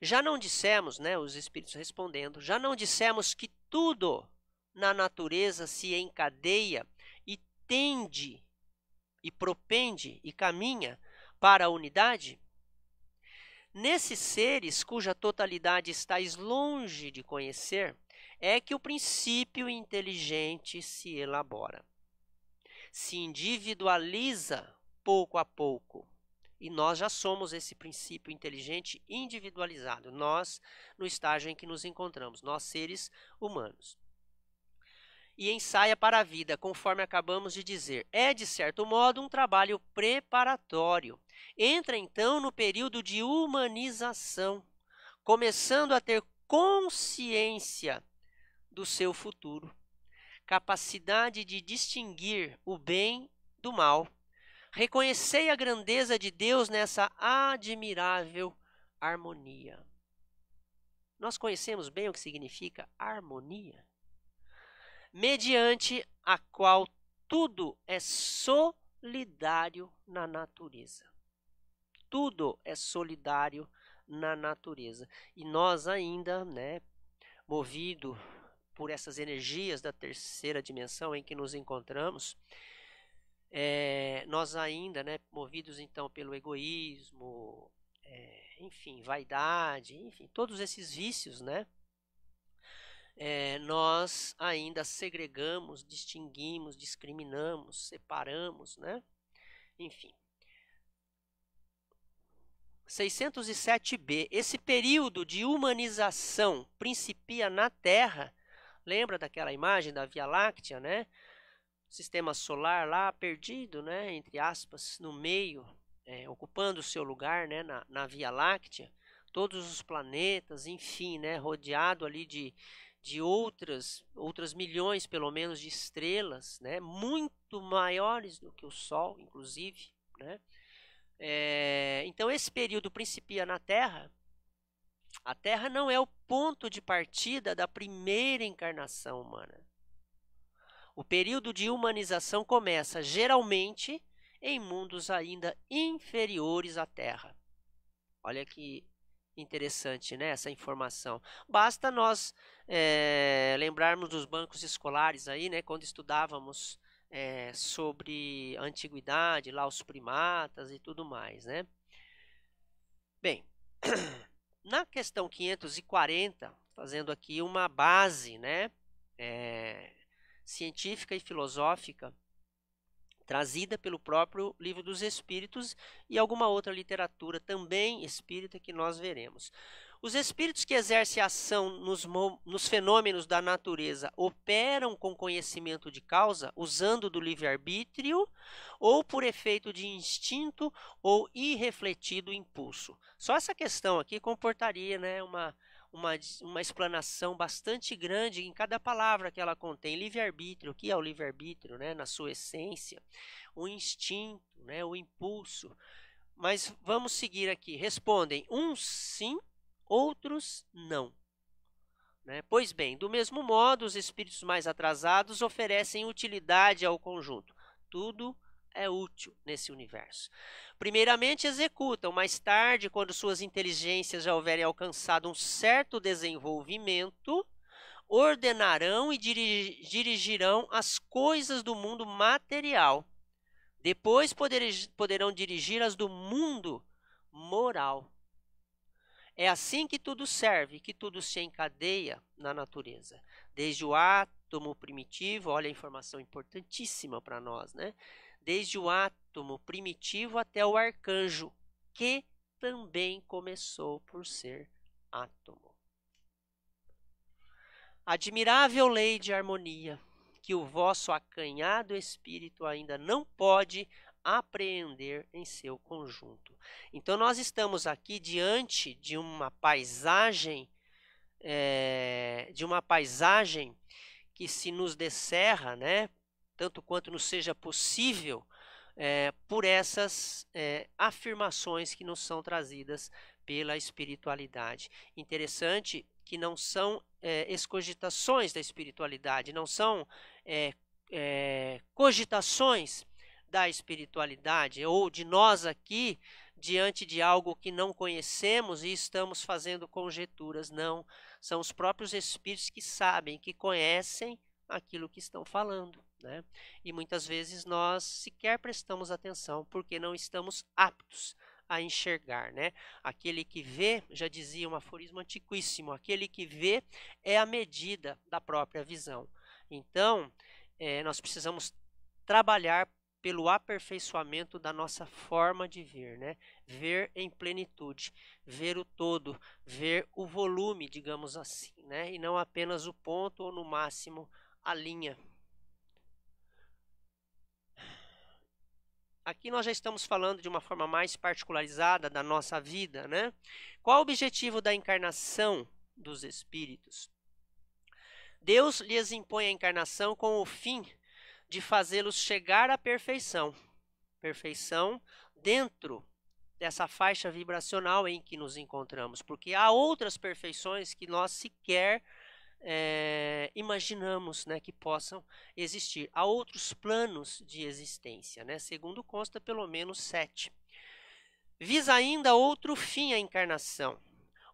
Já não dissemos, né, os espíritos respondendo, já não dissemos que tudo na natureza se encadeia e tende e propende e caminha para a unidade? Nesses seres cuja totalidade estáis longe de conhecer, é que o princípio inteligente se elabora, se individualiza pouco a pouco. E nós já somos esse princípio inteligente individualizado, nós no estágio em que nos encontramos, nós seres humanos e ensaia para a vida, conforme acabamos de dizer. É, de certo modo, um trabalho preparatório. Entra então no período de humanização, começando a ter consciência do seu futuro, capacidade de distinguir o bem do mal. Reconhecei a grandeza de Deus nessa admirável harmonia. Nós conhecemos bem o que significa harmonia? mediante a qual tudo é solidário na natureza. Tudo é solidário na natureza. E nós ainda, né, movido por essas energias da terceira dimensão em que nos encontramos, é, nós ainda, né, movidos então pelo egoísmo, é, enfim, vaidade, enfim, todos esses vícios, né, é, nós ainda segregamos, distinguimos, discriminamos, separamos, né? Enfim. 607b. Esse período de humanização principia na Terra. Lembra daquela imagem da Via Láctea, né? Sistema solar lá perdido, né? Entre aspas, no meio, é, ocupando o seu lugar, né? Na, na Via Láctea. Todos os planetas, enfim, né? Rodeado ali de, de outras, outras milhões, pelo menos, de estrelas, né? muito maiores do que o Sol, inclusive. Né? É, então, esse período principia na Terra. A Terra não é o ponto de partida da primeira encarnação humana. O período de humanização começa geralmente em mundos ainda inferiores à Terra. Olha que interessante, né? Essa informação. Basta nós é, lembrarmos dos bancos escolares aí, né? Quando estudávamos é, sobre a antiguidade, lá os primatas e tudo mais, né? Bem, [clears throat] na questão 540, fazendo aqui uma base, né? É, científica e filosófica trazida pelo próprio Livro dos Espíritos e alguma outra literatura também espírita que nós veremos. Os espíritos que exercem ação nos, nos fenômenos da natureza operam com conhecimento de causa, usando do livre-arbítrio, ou por efeito de instinto ou irrefletido impulso. Só essa questão aqui comportaria né, uma uma, uma explanação bastante grande em cada palavra que ela contém. Livre-arbítrio, o que é o livre-arbítrio né? na sua essência? O instinto, né? o impulso. Mas vamos seguir aqui. Respondem uns sim, outros não. Né? Pois bem, do mesmo modo, os espíritos mais atrasados oferecem utilidade ao conjunto. Tudo é útil nesse universo. Primeiramente, executam, mais tarde, quando suas inteligências já houverem alcançado um certo desenvolvimento, ordenarão e dirigirão as coisas do mundo material. Depois poderão dirigir as do mundo moral. É assim que tudo serve, que tudo se encadeia na natureza. Desde o átomo primitivo, olha a informação importantíssima para nós, né? desde o átomo primitivo até o arcanjo, que também começou por ser átomo. Admirável lei de harmonia, que o vosso acanhado espírito ainda não pode apreender em seu conjunto. Então, nós estamos aqui diante de uma paisagem, é, de uma paisagem que se nos descerra, né, tanto quanto nos seja possível, é, por essas é, afirmações que nos são trazidas pela espiritualidade. Interessante que não são é, eh, excogitações da espiritualidade, não são cogitações da espiritualidade ou de nós aqui diante de algo que não conhecemos e estamos fazendo conjecturas, não. São os próprios espíritos que sabem, que conhecem aquilo que estão falando. Né? E muitas vezes nós sequer prestamos atenção porque não estamos aptos a enxergar, né? Aquele que vê, já dizia um aforismo antiquíssimo, aquele que vê é a medida da própria visão. Então, é, nós precisamos trabalhar pelo aperfeiçoamento da nossa forma de ver, né? Ver em plenitude, ver o todo, ver o volume, digamos assim, né? E não apenas o ponto ou no máximo a linha Aqui nós já estamos falando de uma forma mais particularizada da nossa vida, né? Qual o objetivo da encarnação dos espíritos? Deus lhes impõe a encarnação com o fim de fazê-los chegar à perfeição. Perfeição dentro dessa faixa vibracional em que nos encontramos, porque há outras perfeições que nós sequer é, imaginamos né, que possam existir. Há outros planos de existência, né? segundo consta, pelo menos sete. Visa ainda outro fim a encarnação,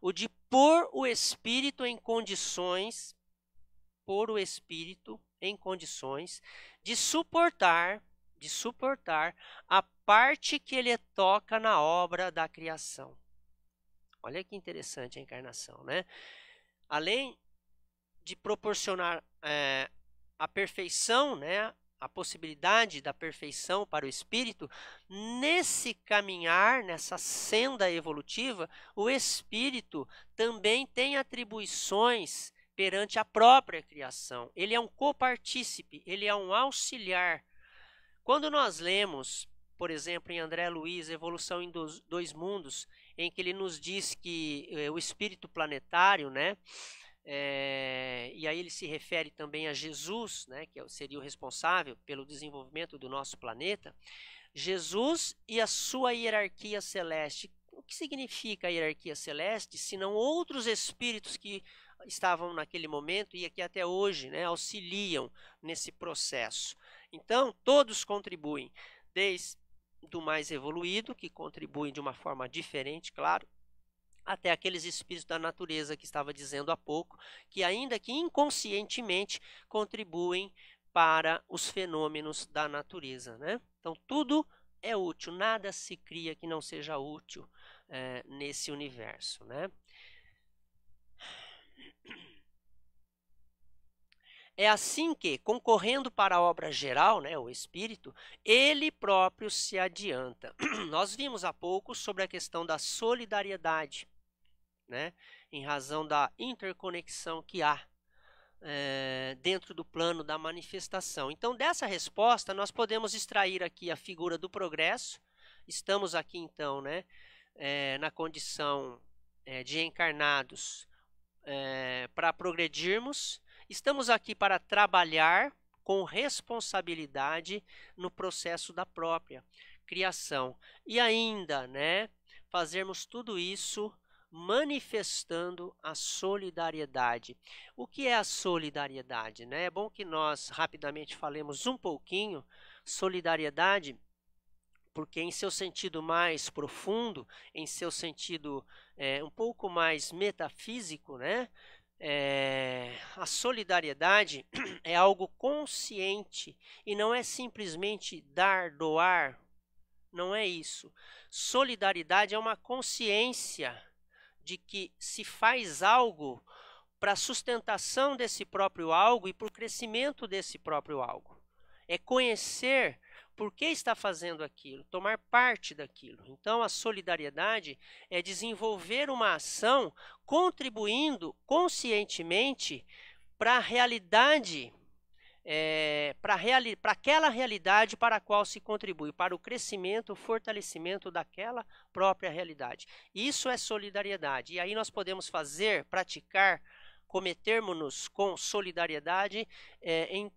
o de pôr o espírito em condições, pôr o espírito em condições de suportar, de suportar a parte que ele toca na obra da criação. Olha que interessante a encarnação, né? Além de proporcionar é, a perfeição, né, a possibilidade da perfeição para o espírito, nesse caminhar, nessa senda evolutiva, o espírito também tem atribuições perante a própria criação. Ele é um copartícipe, ele é um auxiliar. Quando nós lemos, por exemplo, em André Luiz, Evolução em Dois Mundos, em que ele nos diz que eh, o espírito planetário, né, é, e aí ele se refere também a Jesus, né, que é seria o responsável pelo desenvolvimento do nosso planeta. Jesus e a sua hierarquia celeste. O que significa a hierarquia celeste, se não outros espíritos que estavam naquele momento e que até hoje né, auxiliam nesse processo? Então, todos contribuem, desde o mais evoluído, que contribuem de uma forma diferente, claro, até aqueles espíritos da natureza que estava dizendo há pouco, que ainda que inconscientemente contribuem para os fenômenos da natureza. Né? Então, tudo é útil, nada se cria que não seja útil é, nesse universo. Né? É assim que, concorrendo para a obra geral, né, o espírito, ele próprio se adianta. [clears throat] Nós vimos há pouco sobre a questão da solidariedade né? em razão da interconexão que há é, dentro do plano da manifestação. Então, dessa resposta, nós podemos extrair aqui a figura do progresso. Estamos aqui, então, né, é, na condição é, de encarnados para progredirmos. Estamos aqui para trabalhar com responsabilidade no processo da própria criação. E ainda, né, fazermos tudo isso manifestando a solidariedade. O que é a solidariedade? Né? É bom que nós rapidamente falemos um pouquinho. Solidariedade, porque em seu sentido mais profundo, em seu sentido é, um pouco mais metafísico, né? É, a solidariedade [clears throat] é algo consciente e não é simplesmente dar, doar. Não é isso. Solidariedade é uma consciência de que se faz algo para a sustentação desse próprio algo e para o crescimento desse próprio algo. É conhecer por que está fazendo aquilo, tomar parte daquilo. Então, a solidariedade é desenvolver uma ação contribuindo conscientemente para a realidade é, eh, para reali aquela realidade para a qual se contribui, para o crescimento, o fortalecimento daquela própria realidade. Isso é solidariedade. E aí nós podemos fazer, praticar, cometermos-nos com solidariedade é, em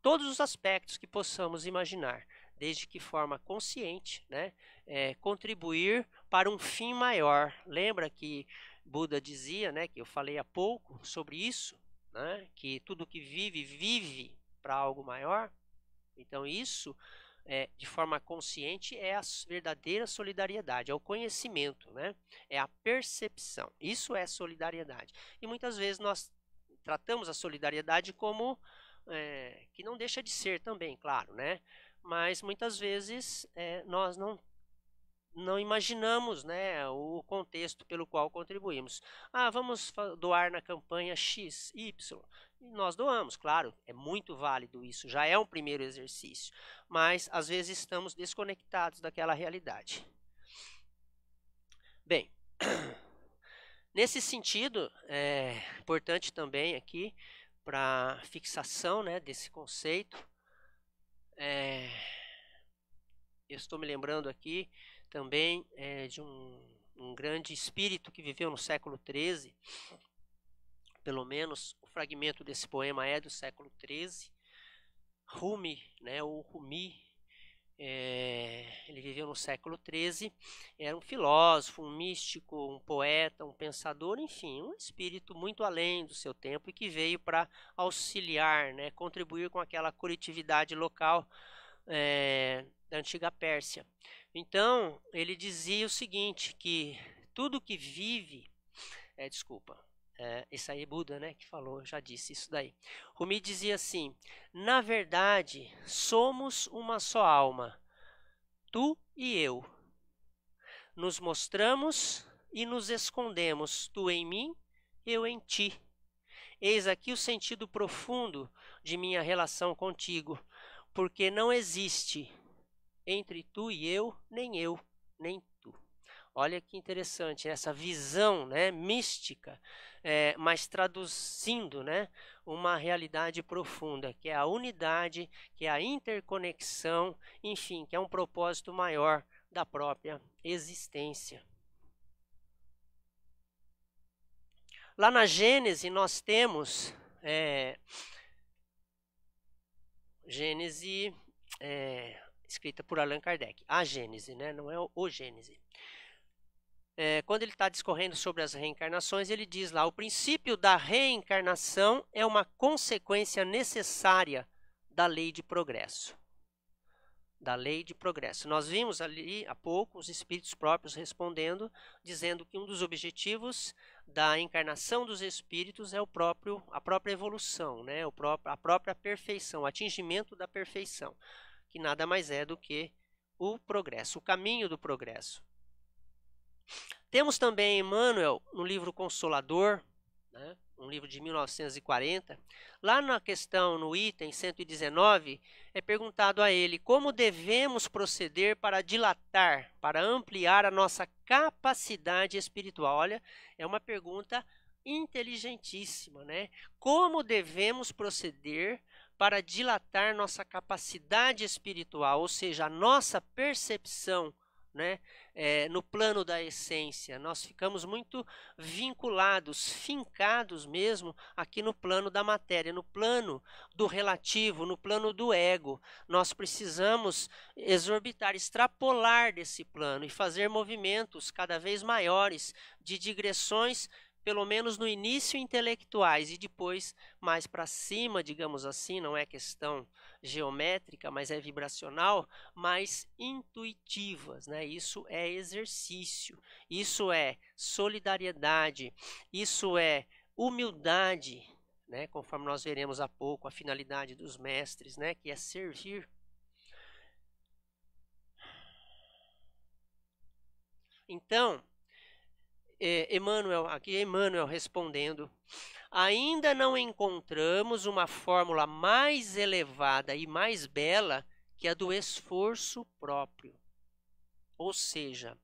todos os aspectos que possamos imaginar, desde que forma consciente, né, é, contribuir para um fim maior. Lembra que Buda dizia, né, que eu falei há pouco sobre isso, né, que tudo que vive, vive para algo maior. Então, isso, é, de forma consciente, é a verdadeira solidariedade, é o conhecimento, né? é a percepção. Isso é solidariedade. E muitas vezes nós tratamos a solidariedade como. É, que não deixa de ser também, claro, né? Mas muitas vezes é, nós não não imaginamos né, o contexto pelo qual contribuímos. Ah, vamos doar na campanha X, Y nós doamos, claro, é muito válido isso, já é um primeiro exercício, mas às vezes estamos desconectados daquela realidade. Bem, [coughs] nesse sentido, é importante também aqui para fixação né, desse conceito, é, eu estou me lembrando aqui também é, de um, um grande espírito que viveu no século XIII, pelo menos fragmento desse poema é do século XIII. Rumi, né, ou Rumi, é, ele viveu no século XIII, era um filósofo, um místico, um poeta, um pensador, enfim, um espírito muito além do seu tempo e que veio para auxiliar, né, contribuir com aquela coletividade local é, da antiga Pérsia. Então, ele dizia o seguinte, que tudo que vive, é, desculpa, é, isso aí é Buda, né, que falou, já disse isso daí. Rumi dizia assim: Na verdade, somos uma só alma, tu e eu. Nos mostramos e nos escondemos, tu em mim, eu em ti. Eis aqui o sentido profundo de minha relação contigo, porque não existe entre tu e eu, nem eu, nem tu. Olha que interessante essa visão, né, mística é, mas traduzindo né, uma realidade profunda, que é a unidade, que é a interconexão, enfim, que é um propósito maior da própria existência. Lá na Gênese nós temos é, Gênese é, escrita por Allan Kardec, a Gênese, né? não é o, o Gênese é, quando ele está discorrendo sobre as reencarnações, ele diz lá: o princípio da reencarnação é uma consequência necessária da lei de progresso. Da lei de progresso. Nós vimos ali há pouco os espíritos próprios respondendo, dizendo que um dos objetivos da encarnação dos espíritos é o próprio, a própria evolução, né? o próprio, a própria perfeição, o atingimento da perfeição, que nada mais é do que o progresso, o caminho do progresso. Temos também Emmanuel no livro Consolador, né, um livro de 1940. Lá na questão, no item 119, é perguntado a ele como devemos proceder para dilatar, para ampliar a nossa capacidade espiritual. Olha, é uma pergunta inteligentíssima, né? Como devemos proceder para dilatar nossa capacidade espiritual, ou seja, a nossa percepção, né? é, no plano da essência. Nós ficamos muito vinculados, fincados mesmo, aqui no plano da matéria, no plano do relativo, no plano do ego. Nós precisamos exorbitar, extrapolar desse plano e fazer movimentos cada vez maiores de digressões pelo menos no início intelectuais e depois mais para cima, digamos assim, não é questão geométrica, mas é vibracional, mais intuitivas, né? Isso é exercício, isso é solidariedade, isso é humildade, né? Conforme nós veremos há pouco a finalidade dos mestres, né, que é servir. Então, é, Emmanuel, aqui é Emmanuel respondendo. Ainda não encontramos uma fórmula mais elevada e mais bela que a do esforço próprio. Ou seja,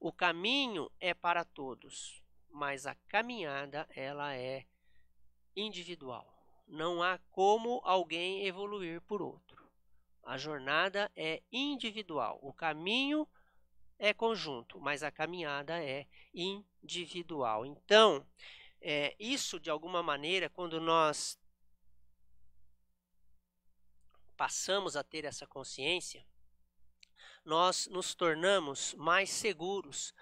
o caminho é para todos, mas a caminhada ela é individual. Não há como alguém evoluir por outro. A jornada é individual. O caminho é conjunto, mas a caminhada é individual. Então, é, isso de alguma maneira, quando nós passamos a ter essa consciência, nós nos tornamos mais seguros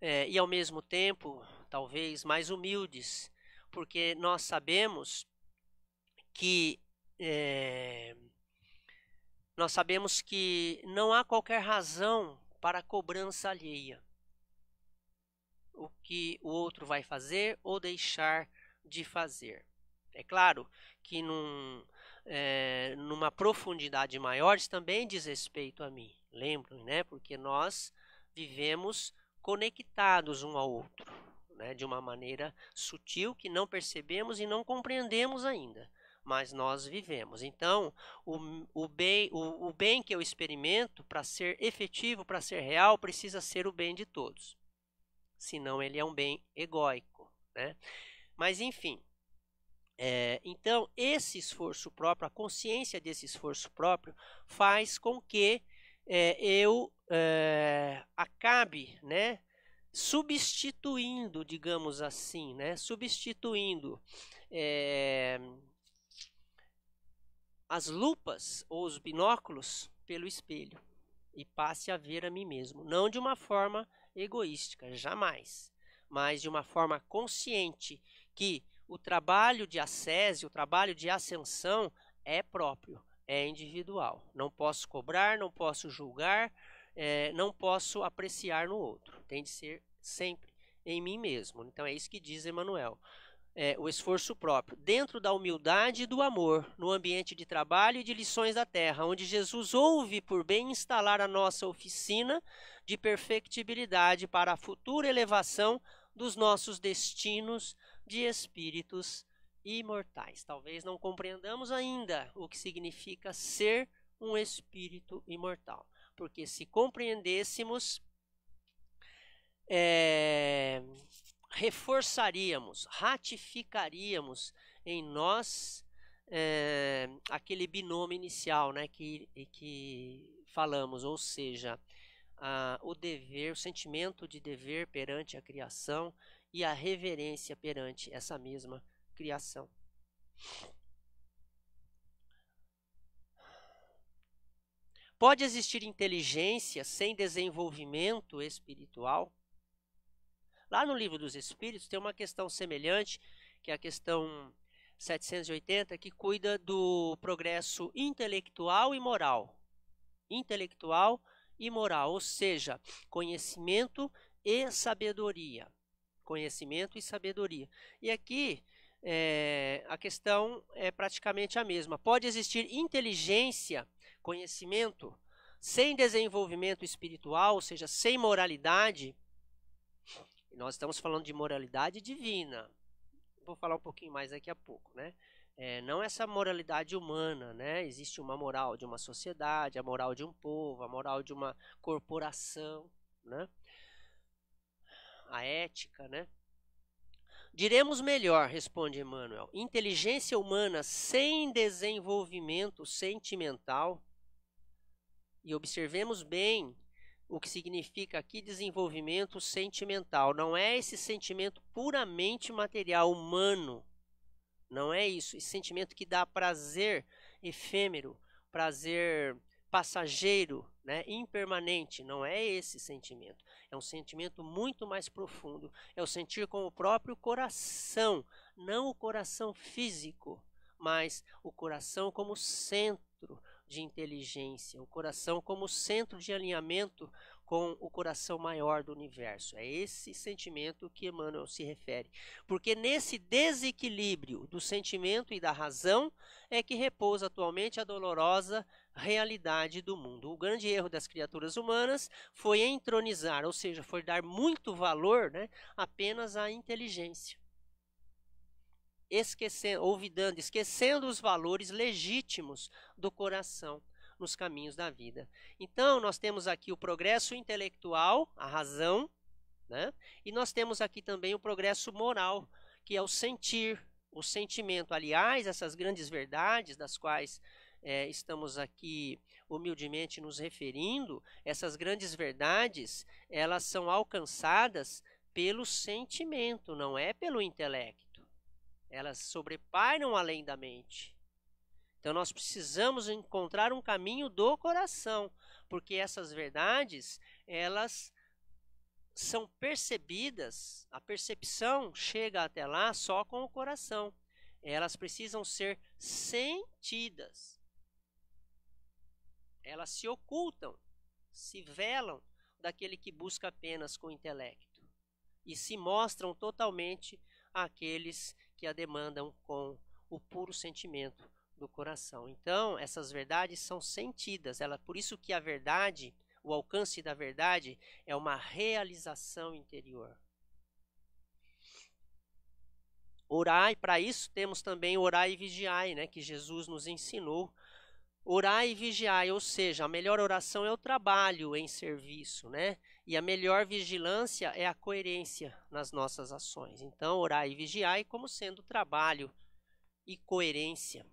é, e, ao mesmo tempo, talvez mais humildes, porque nós sabemos que. É, nós sabemos que não há qualquer razão para a cobrança alheia. O que o outro vai fazer ou deixar de fazer. É claro que num, é, numa profundidade maior isso também diz respeito a mim. Lembro, né? Porque nós vivemos conectados um ao outro, né? de uma maneira sutil que não percebemos e não compreendemos ainda mas nós vivemos. Então, o, o, bem, o, o bem que eu experimento, para ser efetivo, para ser real, precisa ser o bem de todos. Senão, ele é um bem egóico. Né? Mas, enfim. É, então, esse esforço próprio, a consciência desse esforço próprio, faz com que é, eu é, acabe né, substituindo, digamos assim, né, substituindo é, as lupas ou os binóculos pelo espelho e passe a ver a mim mesmo, não de uma forma egoística, jamais, mas de uma forma consciente que o trabalho de ascese, o trabalho de ascensão é próprio, é individual. Não posso cobrar, não posso julgar, é, não posso apreciar no outro. Tem de ser sempre em mim mesmo. Então é isso que diz Emmanuel é, o esforço próprio, dentro da humildade e do amor, no ambiente de trabalho e de lições da terra, onde Jesus ouve por bem instalar a nossa oficina de perfectibilidade para a futura elevação dos nossos destinos de espíritos imortais. Talvez não compreendamos ainda o que significa ser um espírito imortal, porque se compreendêssemos, é, reforçaríamos, ratificaríamos em nós é, aquele binômio inicial né, que, que falamos, ou seja, a, o dever, o sentimento de dever perante a criação e a reverência perante essa mesma criação. Pode existir inteligência sem desenvolvimento espiritual? Lá no livro dos Espíritos tem uma questão semelhante, que é a questão 780, que cuida do progresso intelectual e moral. Intelectual e moral, ou seja, conhecimento e sabedoria. Conhecimento e sabedoria. E aqui é, a questão é praticamente a mesma. Pode existir inteligência, conhecimento, sem desenvolvimento espiritual, ou seja, sem moralidade, nós estamos falando de moralidade divina. Vou falar um pouquinho mais daqui a pouco, né? É, não essa moralidade humana, né? Existe uma moral de uma sociedade, a moral de um povo, a moral de uma corporação, né? A ética, né? Diremos melhor, responde Emmanuel, inteligência humana sem desenvolvimento sentimental, e observemos bem o que significa aqui desenvolvimento sentimental. Não é esse sentimento puramente material, humano. Não é isso. Esse sentimento que dá prazer efêmero, prazer passageiro, né, impermanente. Não é esse sentimento. É um sentimento muito mais profundo. É o sentir com o próprio coração, não o coração físico, mas o coração como centro, de inteligência, o coração como centro de alinhamento com o coração maior do universo. É esse sentimento que Emmanuel se refere. Porque nesse desequilíbrio do sentimento e da razão é que repousa atualmente a dolorosa realidade do mundo. O grande erro das criaturas humanas foi entronizar, ou seja, foi dar muito valor né, apenas à inteligência esquecendo, ouvidando, esquecendo os valores legítimos do coração nos caminhos da vida. Então, nós temos aqui o progresso intelectual, a razão, né? e nós temos aqui também o progresso moral, que é o sentir, o sentimento. Aliás, essas grandes verdades das quais é, estamos aqui humildemente nos referindo, essas grandes verdades, elas são alcançadas pelo sentimento, não é pelo intelecto elas sobrepairam além da mente. Então nós precisamos encontrar um caminho do coração, porque essas verdades, elas são percebidas, a percepção chega até lá só com o coração. Elas precisam ser sentidas. Elas se ocultam, se velam daquele que busca apenas com o intelecto e se mostram totalmente àqueles que a demandam com o puro sentimento do coração. Então, essas verdades são sentidas. Ela, por isso que a verdade, o alcance da verdade é uma realização interior. Orai, para isso temos também orar e vigiai, né, que Jesus nos ensinou. Orar e vigiai, ou seja, a melhor oração é o trabalho em serviço, né? E a melhor vigilância é a coerência nas nossas ações. Então, orar e vigiar é como sendo trabalho e coerência.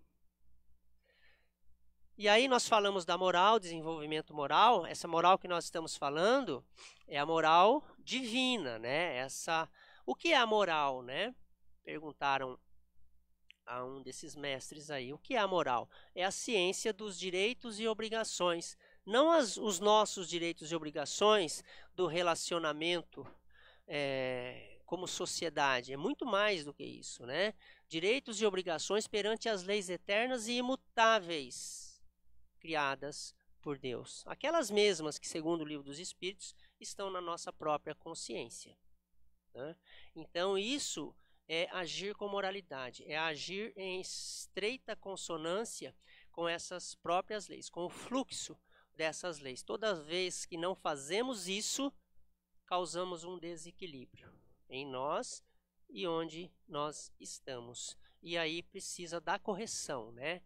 E aí nós falamos da moral, desenvolvimento moral. Essa moral que nós estamos falando é a moral divina, né? Essa, o que é a moral, né? Perguntaram a um desses mestres aí. O que é a moral? É a ciência dos direitos e obrigações não as, os nossos direitos e obrigações do relacionamento é, como sociedade. É muito mais do que isso, né? Direitos e obrigações perante as leis eternas e imutáveis criadas por Deus. Aquelas mesmas que, segundo o livro dos Espíritos, estão na nossa própria consciência. Né? Então, isso é agir com moralidade, é agir em estreita consonância com essas próprias leis, com o fluxo dessas leis. Toda vez que não fazemos isso, causamos um desequilíbrio em nós e onde nós estamos. E aí precisa da correção, né?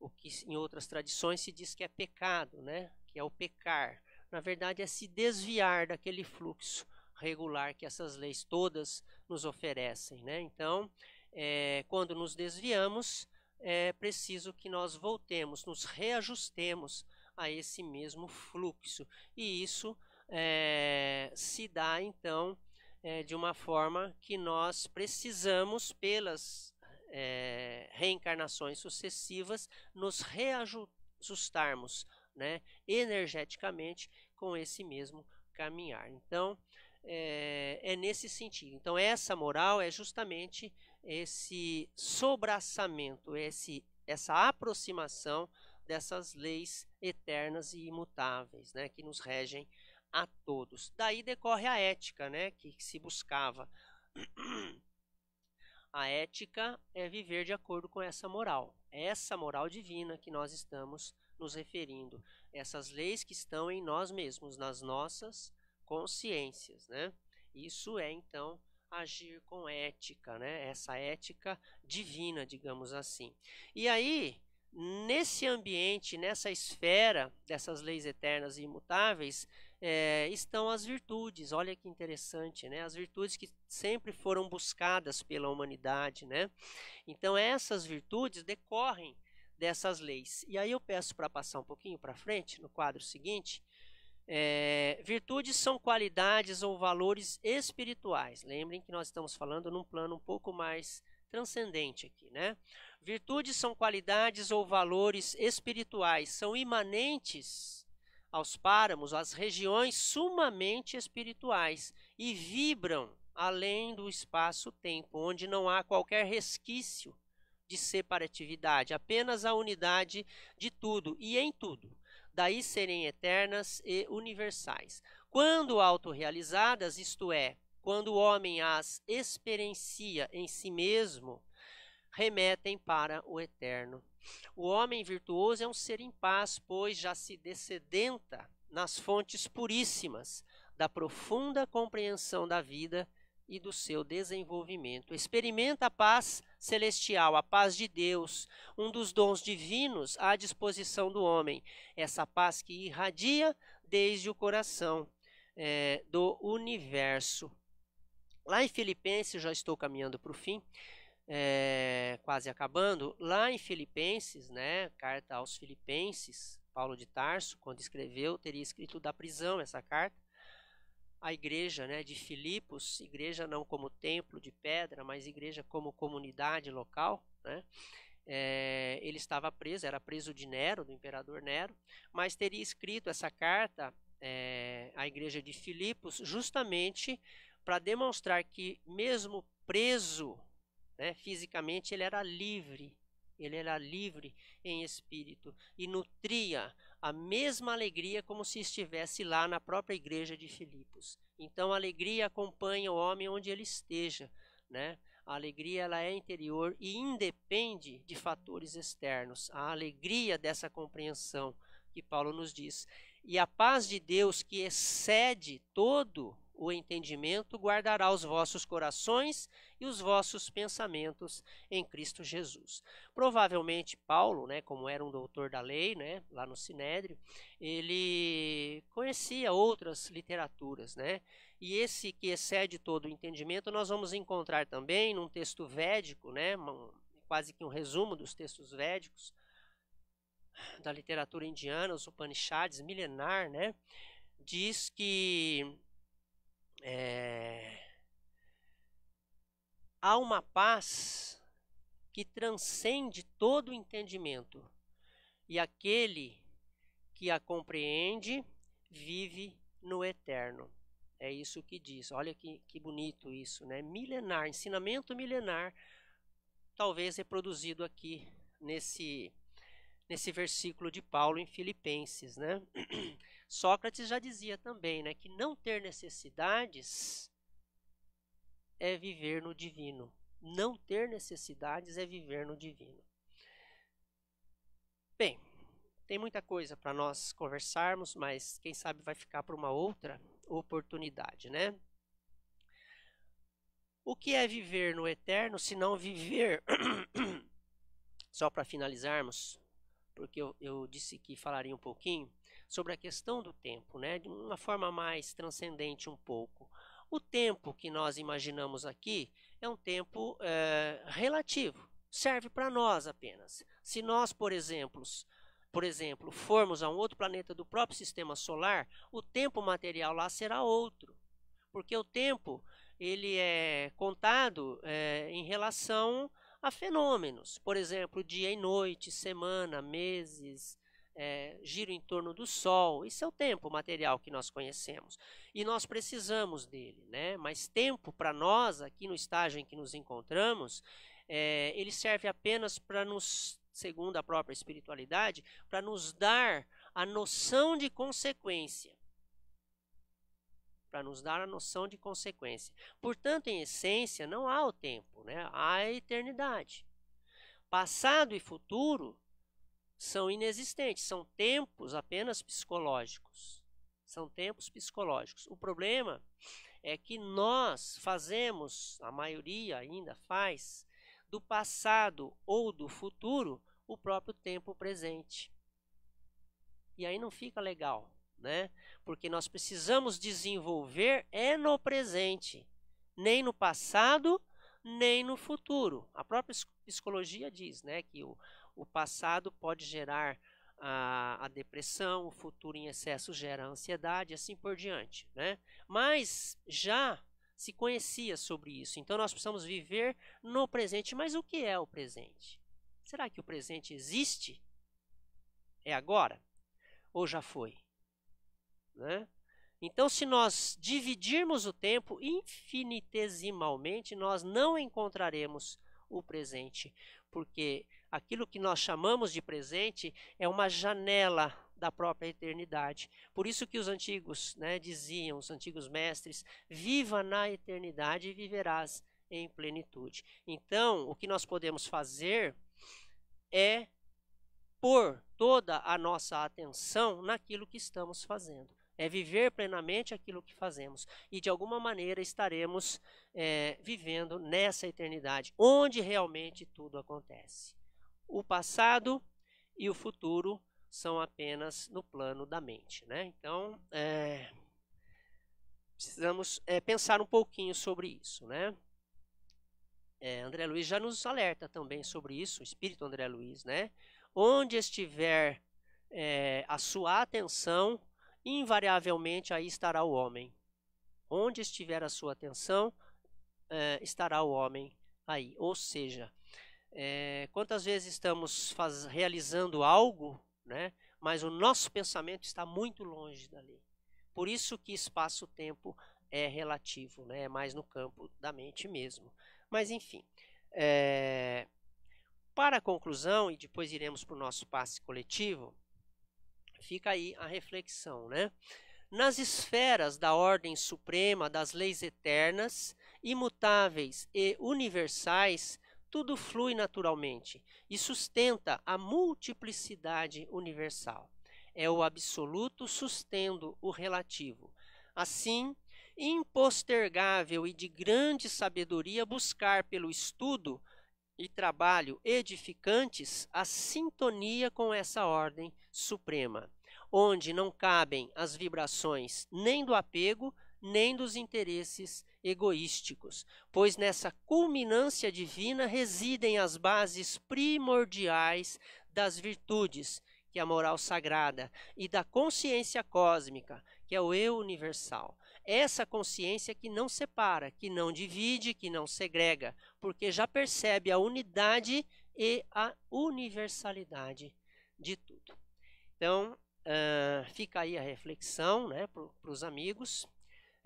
O que em outras tradições se diz que é pecado, né? Que é o pecar. Na verdade, é se desviar daquele fluxo regular que essas leis todas nos oferecem, né? Então, é, quando nos desviamos, é preciso que nós voltemos, nos reajustemos a esse mesmo fluxo. E isso é, se dá então é, de uma forma que nós precisamos, pelas é, reencarnações sucessivas, nos reajustarmos né, energeticamente com esse mesmo caminhar. Então, é, é, nesse sentido. Então, essa moral é justamente esse sobraçamento, esse, essa aproximação dessas leis eternas e imutáveis, né, que nos regem a todos. Daí decorre a ética, né, que se buscava. A ética é viver de acordo com essa moral, é essa moral divina que nós estamos nos referindo, essas leis que estão em nós mesmos, nas nossas consciências, né? Isso é então agir com ética, né? Essa ética divina, digamos assim. E aí nesse ambiente, nessa esfera dessas leis eternas e imutáveis, é, estão as virtudes. Olha que interessante, né? As virtudes que sempre foram buscadas pela humanidade, né? Então essas virtudes decorrem dessas leis. E aí eu peço para passar um pouquinho para frente no quadro seguinte. É, virtudes são qualidades ou valores espirituais. Lembrem que nós estamos falando num plano um pouco mais transcendente aqui, né? Virtudes são qualidades ou valores espirituais, são imanentes aos páramos, às regiões sumamente espirituais e vibram além do espaço-tempo, onde não há qualquer resquício de separatividade, apenas a unidade de tudo e em tudo. Daí serem eternas e universais. Quando autorrealizadas, isto é, quando o homem as experiencia em si mesmo, remetem para o eterno. O homem virtuoso é um ser em paz, pois já se descedenta nas fontes puríssimas da profunda compreensão da vida e do seu desenvolvimento. Experimenta a paz celestial, a paz de Deus, um dos dons divinos à disposição do homem, essa paz que irradia desde o coração é, do universo. Lá em Filipenses, já estou caminhando para o fim, é, quase acabando. Lá em Filipenses, né, carta aos Filipenses, Paulo de Tarso, quando escreveu, teria escrito da prisão essa carta. A igreja né, de Filipos, igreja não como templo de pedra, mas igreja como comunidade local, né? É, ele estava preso, era preso de Nero, do imperador Nero, mas teria escrito essa carta é, à igreja de Filipos justamente para demonstrar que mesmo preso, né, fisicamente ele era livre, ele era livre em espírito e nutria a mesma alegria como se estivesse lá na própria igreja de Filipos. Então a alegria acompanha o homem onde ele esteja, né? A alegria ela é interior e independe de fatores externos. A alegria dessa compreensão que Paulo nos diz. E a paz de Deus que excede todo o entendimento guardará os vossos corações e os vossos pensamentos em Cristo Jesus. Provavelmente Paulo, né, como era um doutor da lei, né, lá no Sinédrio, ele conhecia outras literaturas, né? E esse que excede todo o entendimento, nós vamos encontrar também num texto védico, né, quase que um resumo dos textos védicos da literatura indiana, os Upanishads milenar, né? Diz que é... Há uma paz que transcende todo o entendimento, e aquele que a compreende vive no eterno. É isso que diz. Olha que, que bonito isso, né? Milenar, ensinamento milenar, talvez reproduzido aqui nesse nesse versículo de Paulo em Filipenses, né? [clears throat] Sócrates já dizia também né, que não ter necessidades é viver no divino. Não ter necessidades é viver no divino. Bem, tem muita coisa para nós conversarmos, mas quem sabe vai ficar para uma outra oportunidade, né? O que é viver no eterno se não viver? [clears throat] Só para finalizarmos, porque eu, eu disse que falaria um pouquinho sobre a questão do tempo, né? de uma forma mais transcendente um pouco. O tempo que nós imaginamos aqui é um tempo é, relativo, serve para nós apenas. Se nós, por exemplo, por exemplo, formos a um outro planeta do próprio sistema solar, o tempo material lá será outro, porque o tempo ele é contado é, em relação a fenômenos, por exemplo, dia e noite, semana, meses, é, gira em torno do Sol. Isso é o tempo material que nós conhecemos. E nós precisamos dele. Né? Mas tempo, para nós, aqui no estágio em que nos encontramos, é, ele serve apenas para nos, segundo a própria espiritualidade, para nos dar a noção de consequência. Para nos dar a noção de consequência. Portanto, em essência, não há o tempo, né? há a eternidade. Passado e futuro são inexistentes, são tempos apenas psicológicos. São tempos psicológicos. O problema é que nós fazemos, a maioria ainda faz, do passado ou do futuro o próprio tempo presente. E aí não fica legal, né? Porque nós precisamos desenvolver é no presente, nem no passado, nem no futuro. A própria psicologia diz, né, que o, o passado pode gerar a, a depressão, o futuro em excesso gera a ansiedade, assim por diante. Né? Mas já se conhecia sobre isso. Então nós precisamos viver no presente. Mas o que é o presente? Será que o presente existe? É agora? Ou já foi? Né? Então, se nós dividirmos o tempo infinitesimalmente, nós não encontraremos o presente, porque Aquilo que nós chamamos de presente é uma janela da própria eternidade. Por isso que os antigos né, diziam, os antigos mestres, viva na eternidade e viverás em plenitude. Então, o que nós podemos fazer é pôr toda a nossa atenção naquilo que estamos fazendo. É viver plenamente aquilo que fazemos. E de alguma maneira estaremos é, vivendo nessa eternidade, onde realmente tudo acontece. O passado e o futuro são apenas no plano da mente. Né? Então, é, precisamos é, pensar um pouquinho sobre isso. Né? É, André Luiz já nos alerta também sobre isso, o espírito André Luiz. Né? Onde estiver é, a sua atenção, invariavelmente aí estará o homem. Onde estiver a sua atenção, é, estará o homem aí. Ou seja, é, quantas vezes estamos faz, realizando algo, né, mas o nosso pensamento está muito longe dali. Por isso que espaço-tempo é relativo, né, é mais no campo da mente mesmo. Mas enfim, é, para a conclusão, e depois iremos para o nosso passe coletivo, fica aí a reflexão. Né? Nas esferas da ordem suprema das leis eternas, imutáveis e universais, tudo flui naturalmente e sustenta a multiplicidade universal. É o absoluto sustendo o relativo. Assim, impostergável e de grande sabedoria buscar pelo estudo e trabalho edificantes a sintonia com essa ordem suprema, onde não cabem as vibrações nem do apego, nem dos interesses egoísticos, pois nessa culminância divina residem as bases primordiais das virtudes, que é a moral sagrada, e da consciência cósmica, que é o eu universal. Essa consciência que não separa, que não divide, que não segrega, porque já percebe a unidade e a universalidade de tudo. Então, uh, fica aí a reflexão né, para os amigos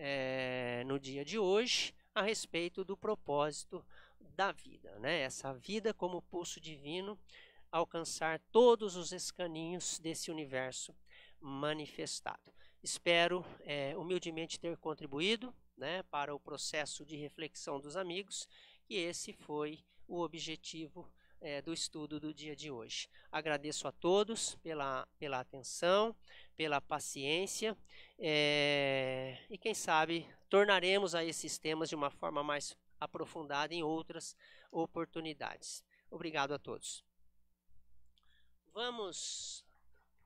é, no dia de hoje a respeito do propósito da vida, né? Essa vida como pulso divino alcançar todos os escaninhos desse universo manifestado. Espero é, humildemente ter contribuído né, para o processo de reflexão dos amigos, e esse foi o objetivo é, do estudo do dia de hoje. Agradeço a todos pela, pela atenção, pela paciência é, e, quem sabe, tornaremos a esses temas de uma forma mais aprofundada em outras oportunidades. Obrigado a todos. Vamos.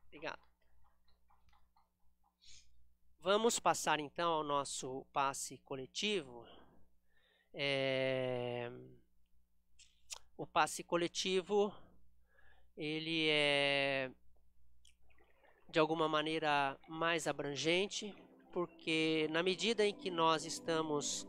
Obrigado. Vamos passar então ao nosso passe coletivo. É... O passe coletivo, ele é de alguma maneira mais abrangente, porque na medida em que nós estamos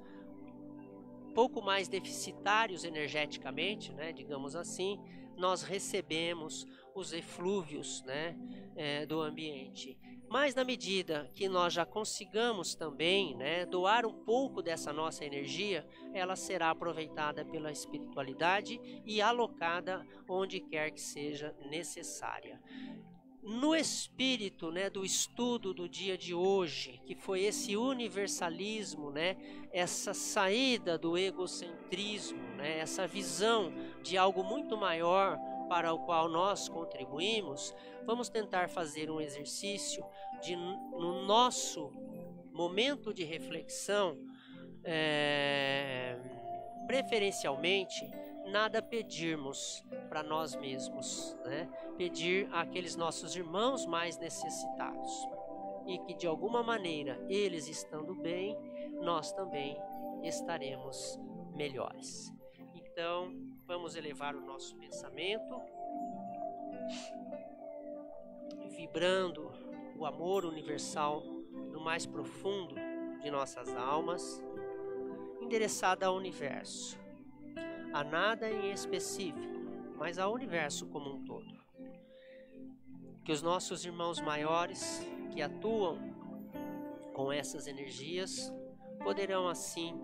pouco mais deficitários energeticamente, né, digamos assim, nós recebemos os eflúvios né, é, do ambiente. Mas na medida que nós já consigamos também né, doar um pouco dessa nossa energia, ela será aproveitada pela espiritualidade e alocada onde quer que seja necessária. No espírito né, do estudo do dia de hoje, que foi esse universalismo, né, essa saída do egocentrismo, né, essa visão de algo muito maior para o qual nós contribuímos, vamos tentar fazer um exercício de, no nosso momento de reflexão, é, preferencialmente, nada pedirmos para nós mesmos, né? pedir àqueles nossos irmãos mais necessitados. E que de alguma maneira, eles estando bem, nós também estaremos melhores. Então, Vamos elevar o nosso pensamento, vibrando o amor universal no mais profundo de nossas almas, endereçada ao universo, a nada em específico, mas ao universo como um todo. Que os nossos irmãos maiores que atuam com essas energias poderão assim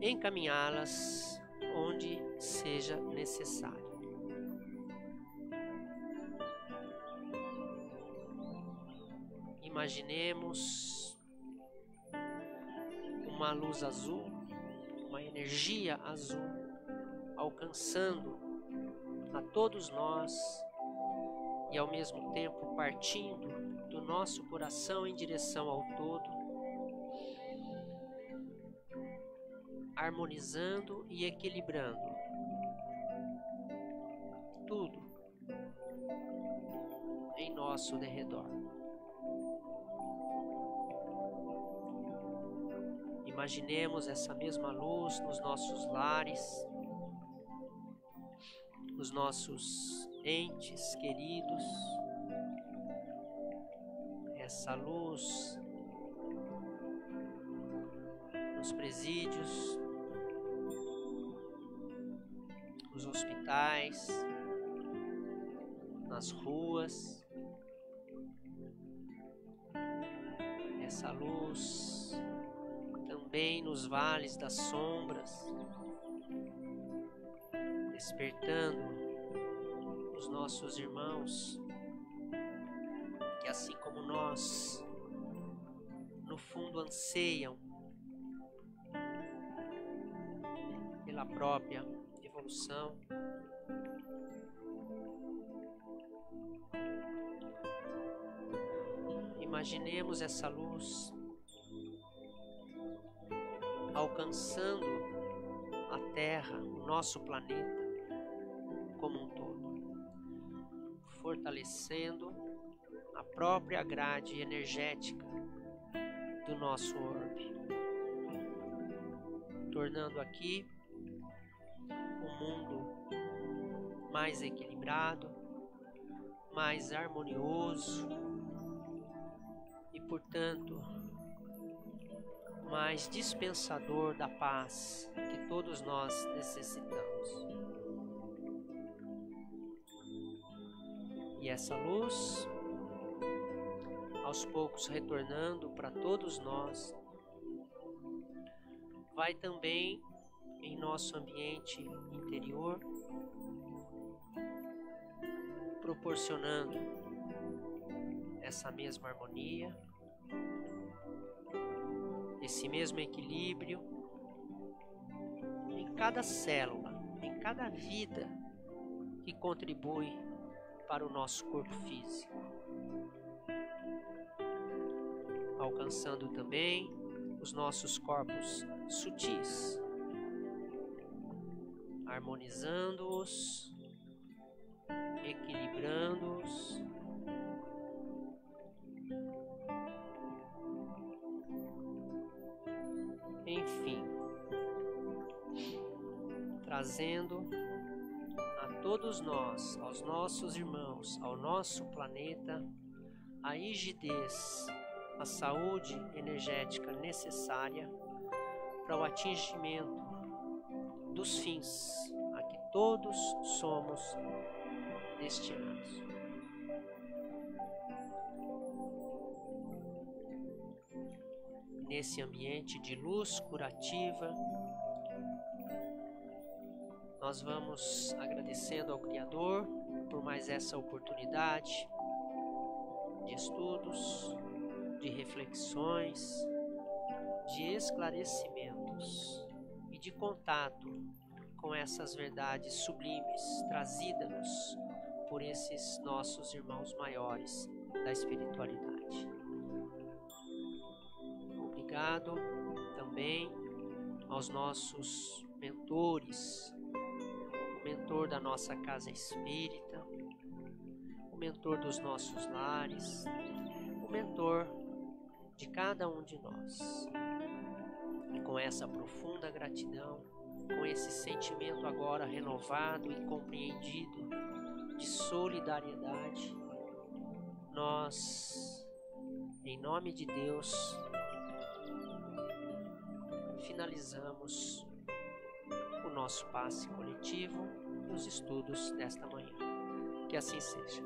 encaminhá-las onde seja necessário. Imaginemos uma luz azul, uma energia azul alcançando a todos nós e ao mesmo tempo partindo do nosso coração em direção ao todo harmonizando e equilibrando tudo em nosso derredor. Imaginemos essa mesma luz nos nossos lares, nos nossos entes queridos. Essa luz nos presídios, locais, nas ruas. Essa luz também nos vales das sombras, despertando os nossos irmãos que, assim como nós, no fundo anseiam pela própria evolução. Imaginemos essa luz alcançando a Terra, o nosso planeta, como um todo, fortalecendo a própria grade energética do nosso orbe, tornando aqui um mundo mais equilibrado, mais harmonioso portanto, mais dispensador da paz que todos nós necessitamos. E essa luz, aos poucos retornando para todos nós, vai também em nosso ambiente interior, proporcionando essa mesma harmonia, esse mesmo equilíbrio em cada célula, em cada vida que contribui para o nosso corpo físico. Alcançando também os nossos corpos sutis, harmonizando-os, equilibrando-os trazendo a todos nós, aos nossos irmãos, ao nosso planeta, a rigidez, a saúde energética necessária para o atingimento dos fins a que todos somos destinados. Nesse ambiente de luz curativa, nós vamos agradecendo ao Criador por mais essa oportunidade de estudos, de reflexões, de esclarecimentos e de contato com essas verdades sublimes trazidas-nos por esses nossos irmãos maiores da espiritualidade. Obrigado também aos nossos mentores o mentor da nossa casa espírita, o mentor dos nossos lares, o mentor de cada um de nós. E com essa profunda gratidão, com esse sentimento agora renovado e compreendido de solidariedade, nós, em nome de Deus, finalizamos o nosso passe coletivo e os estudos desta manhã. Que assim seja.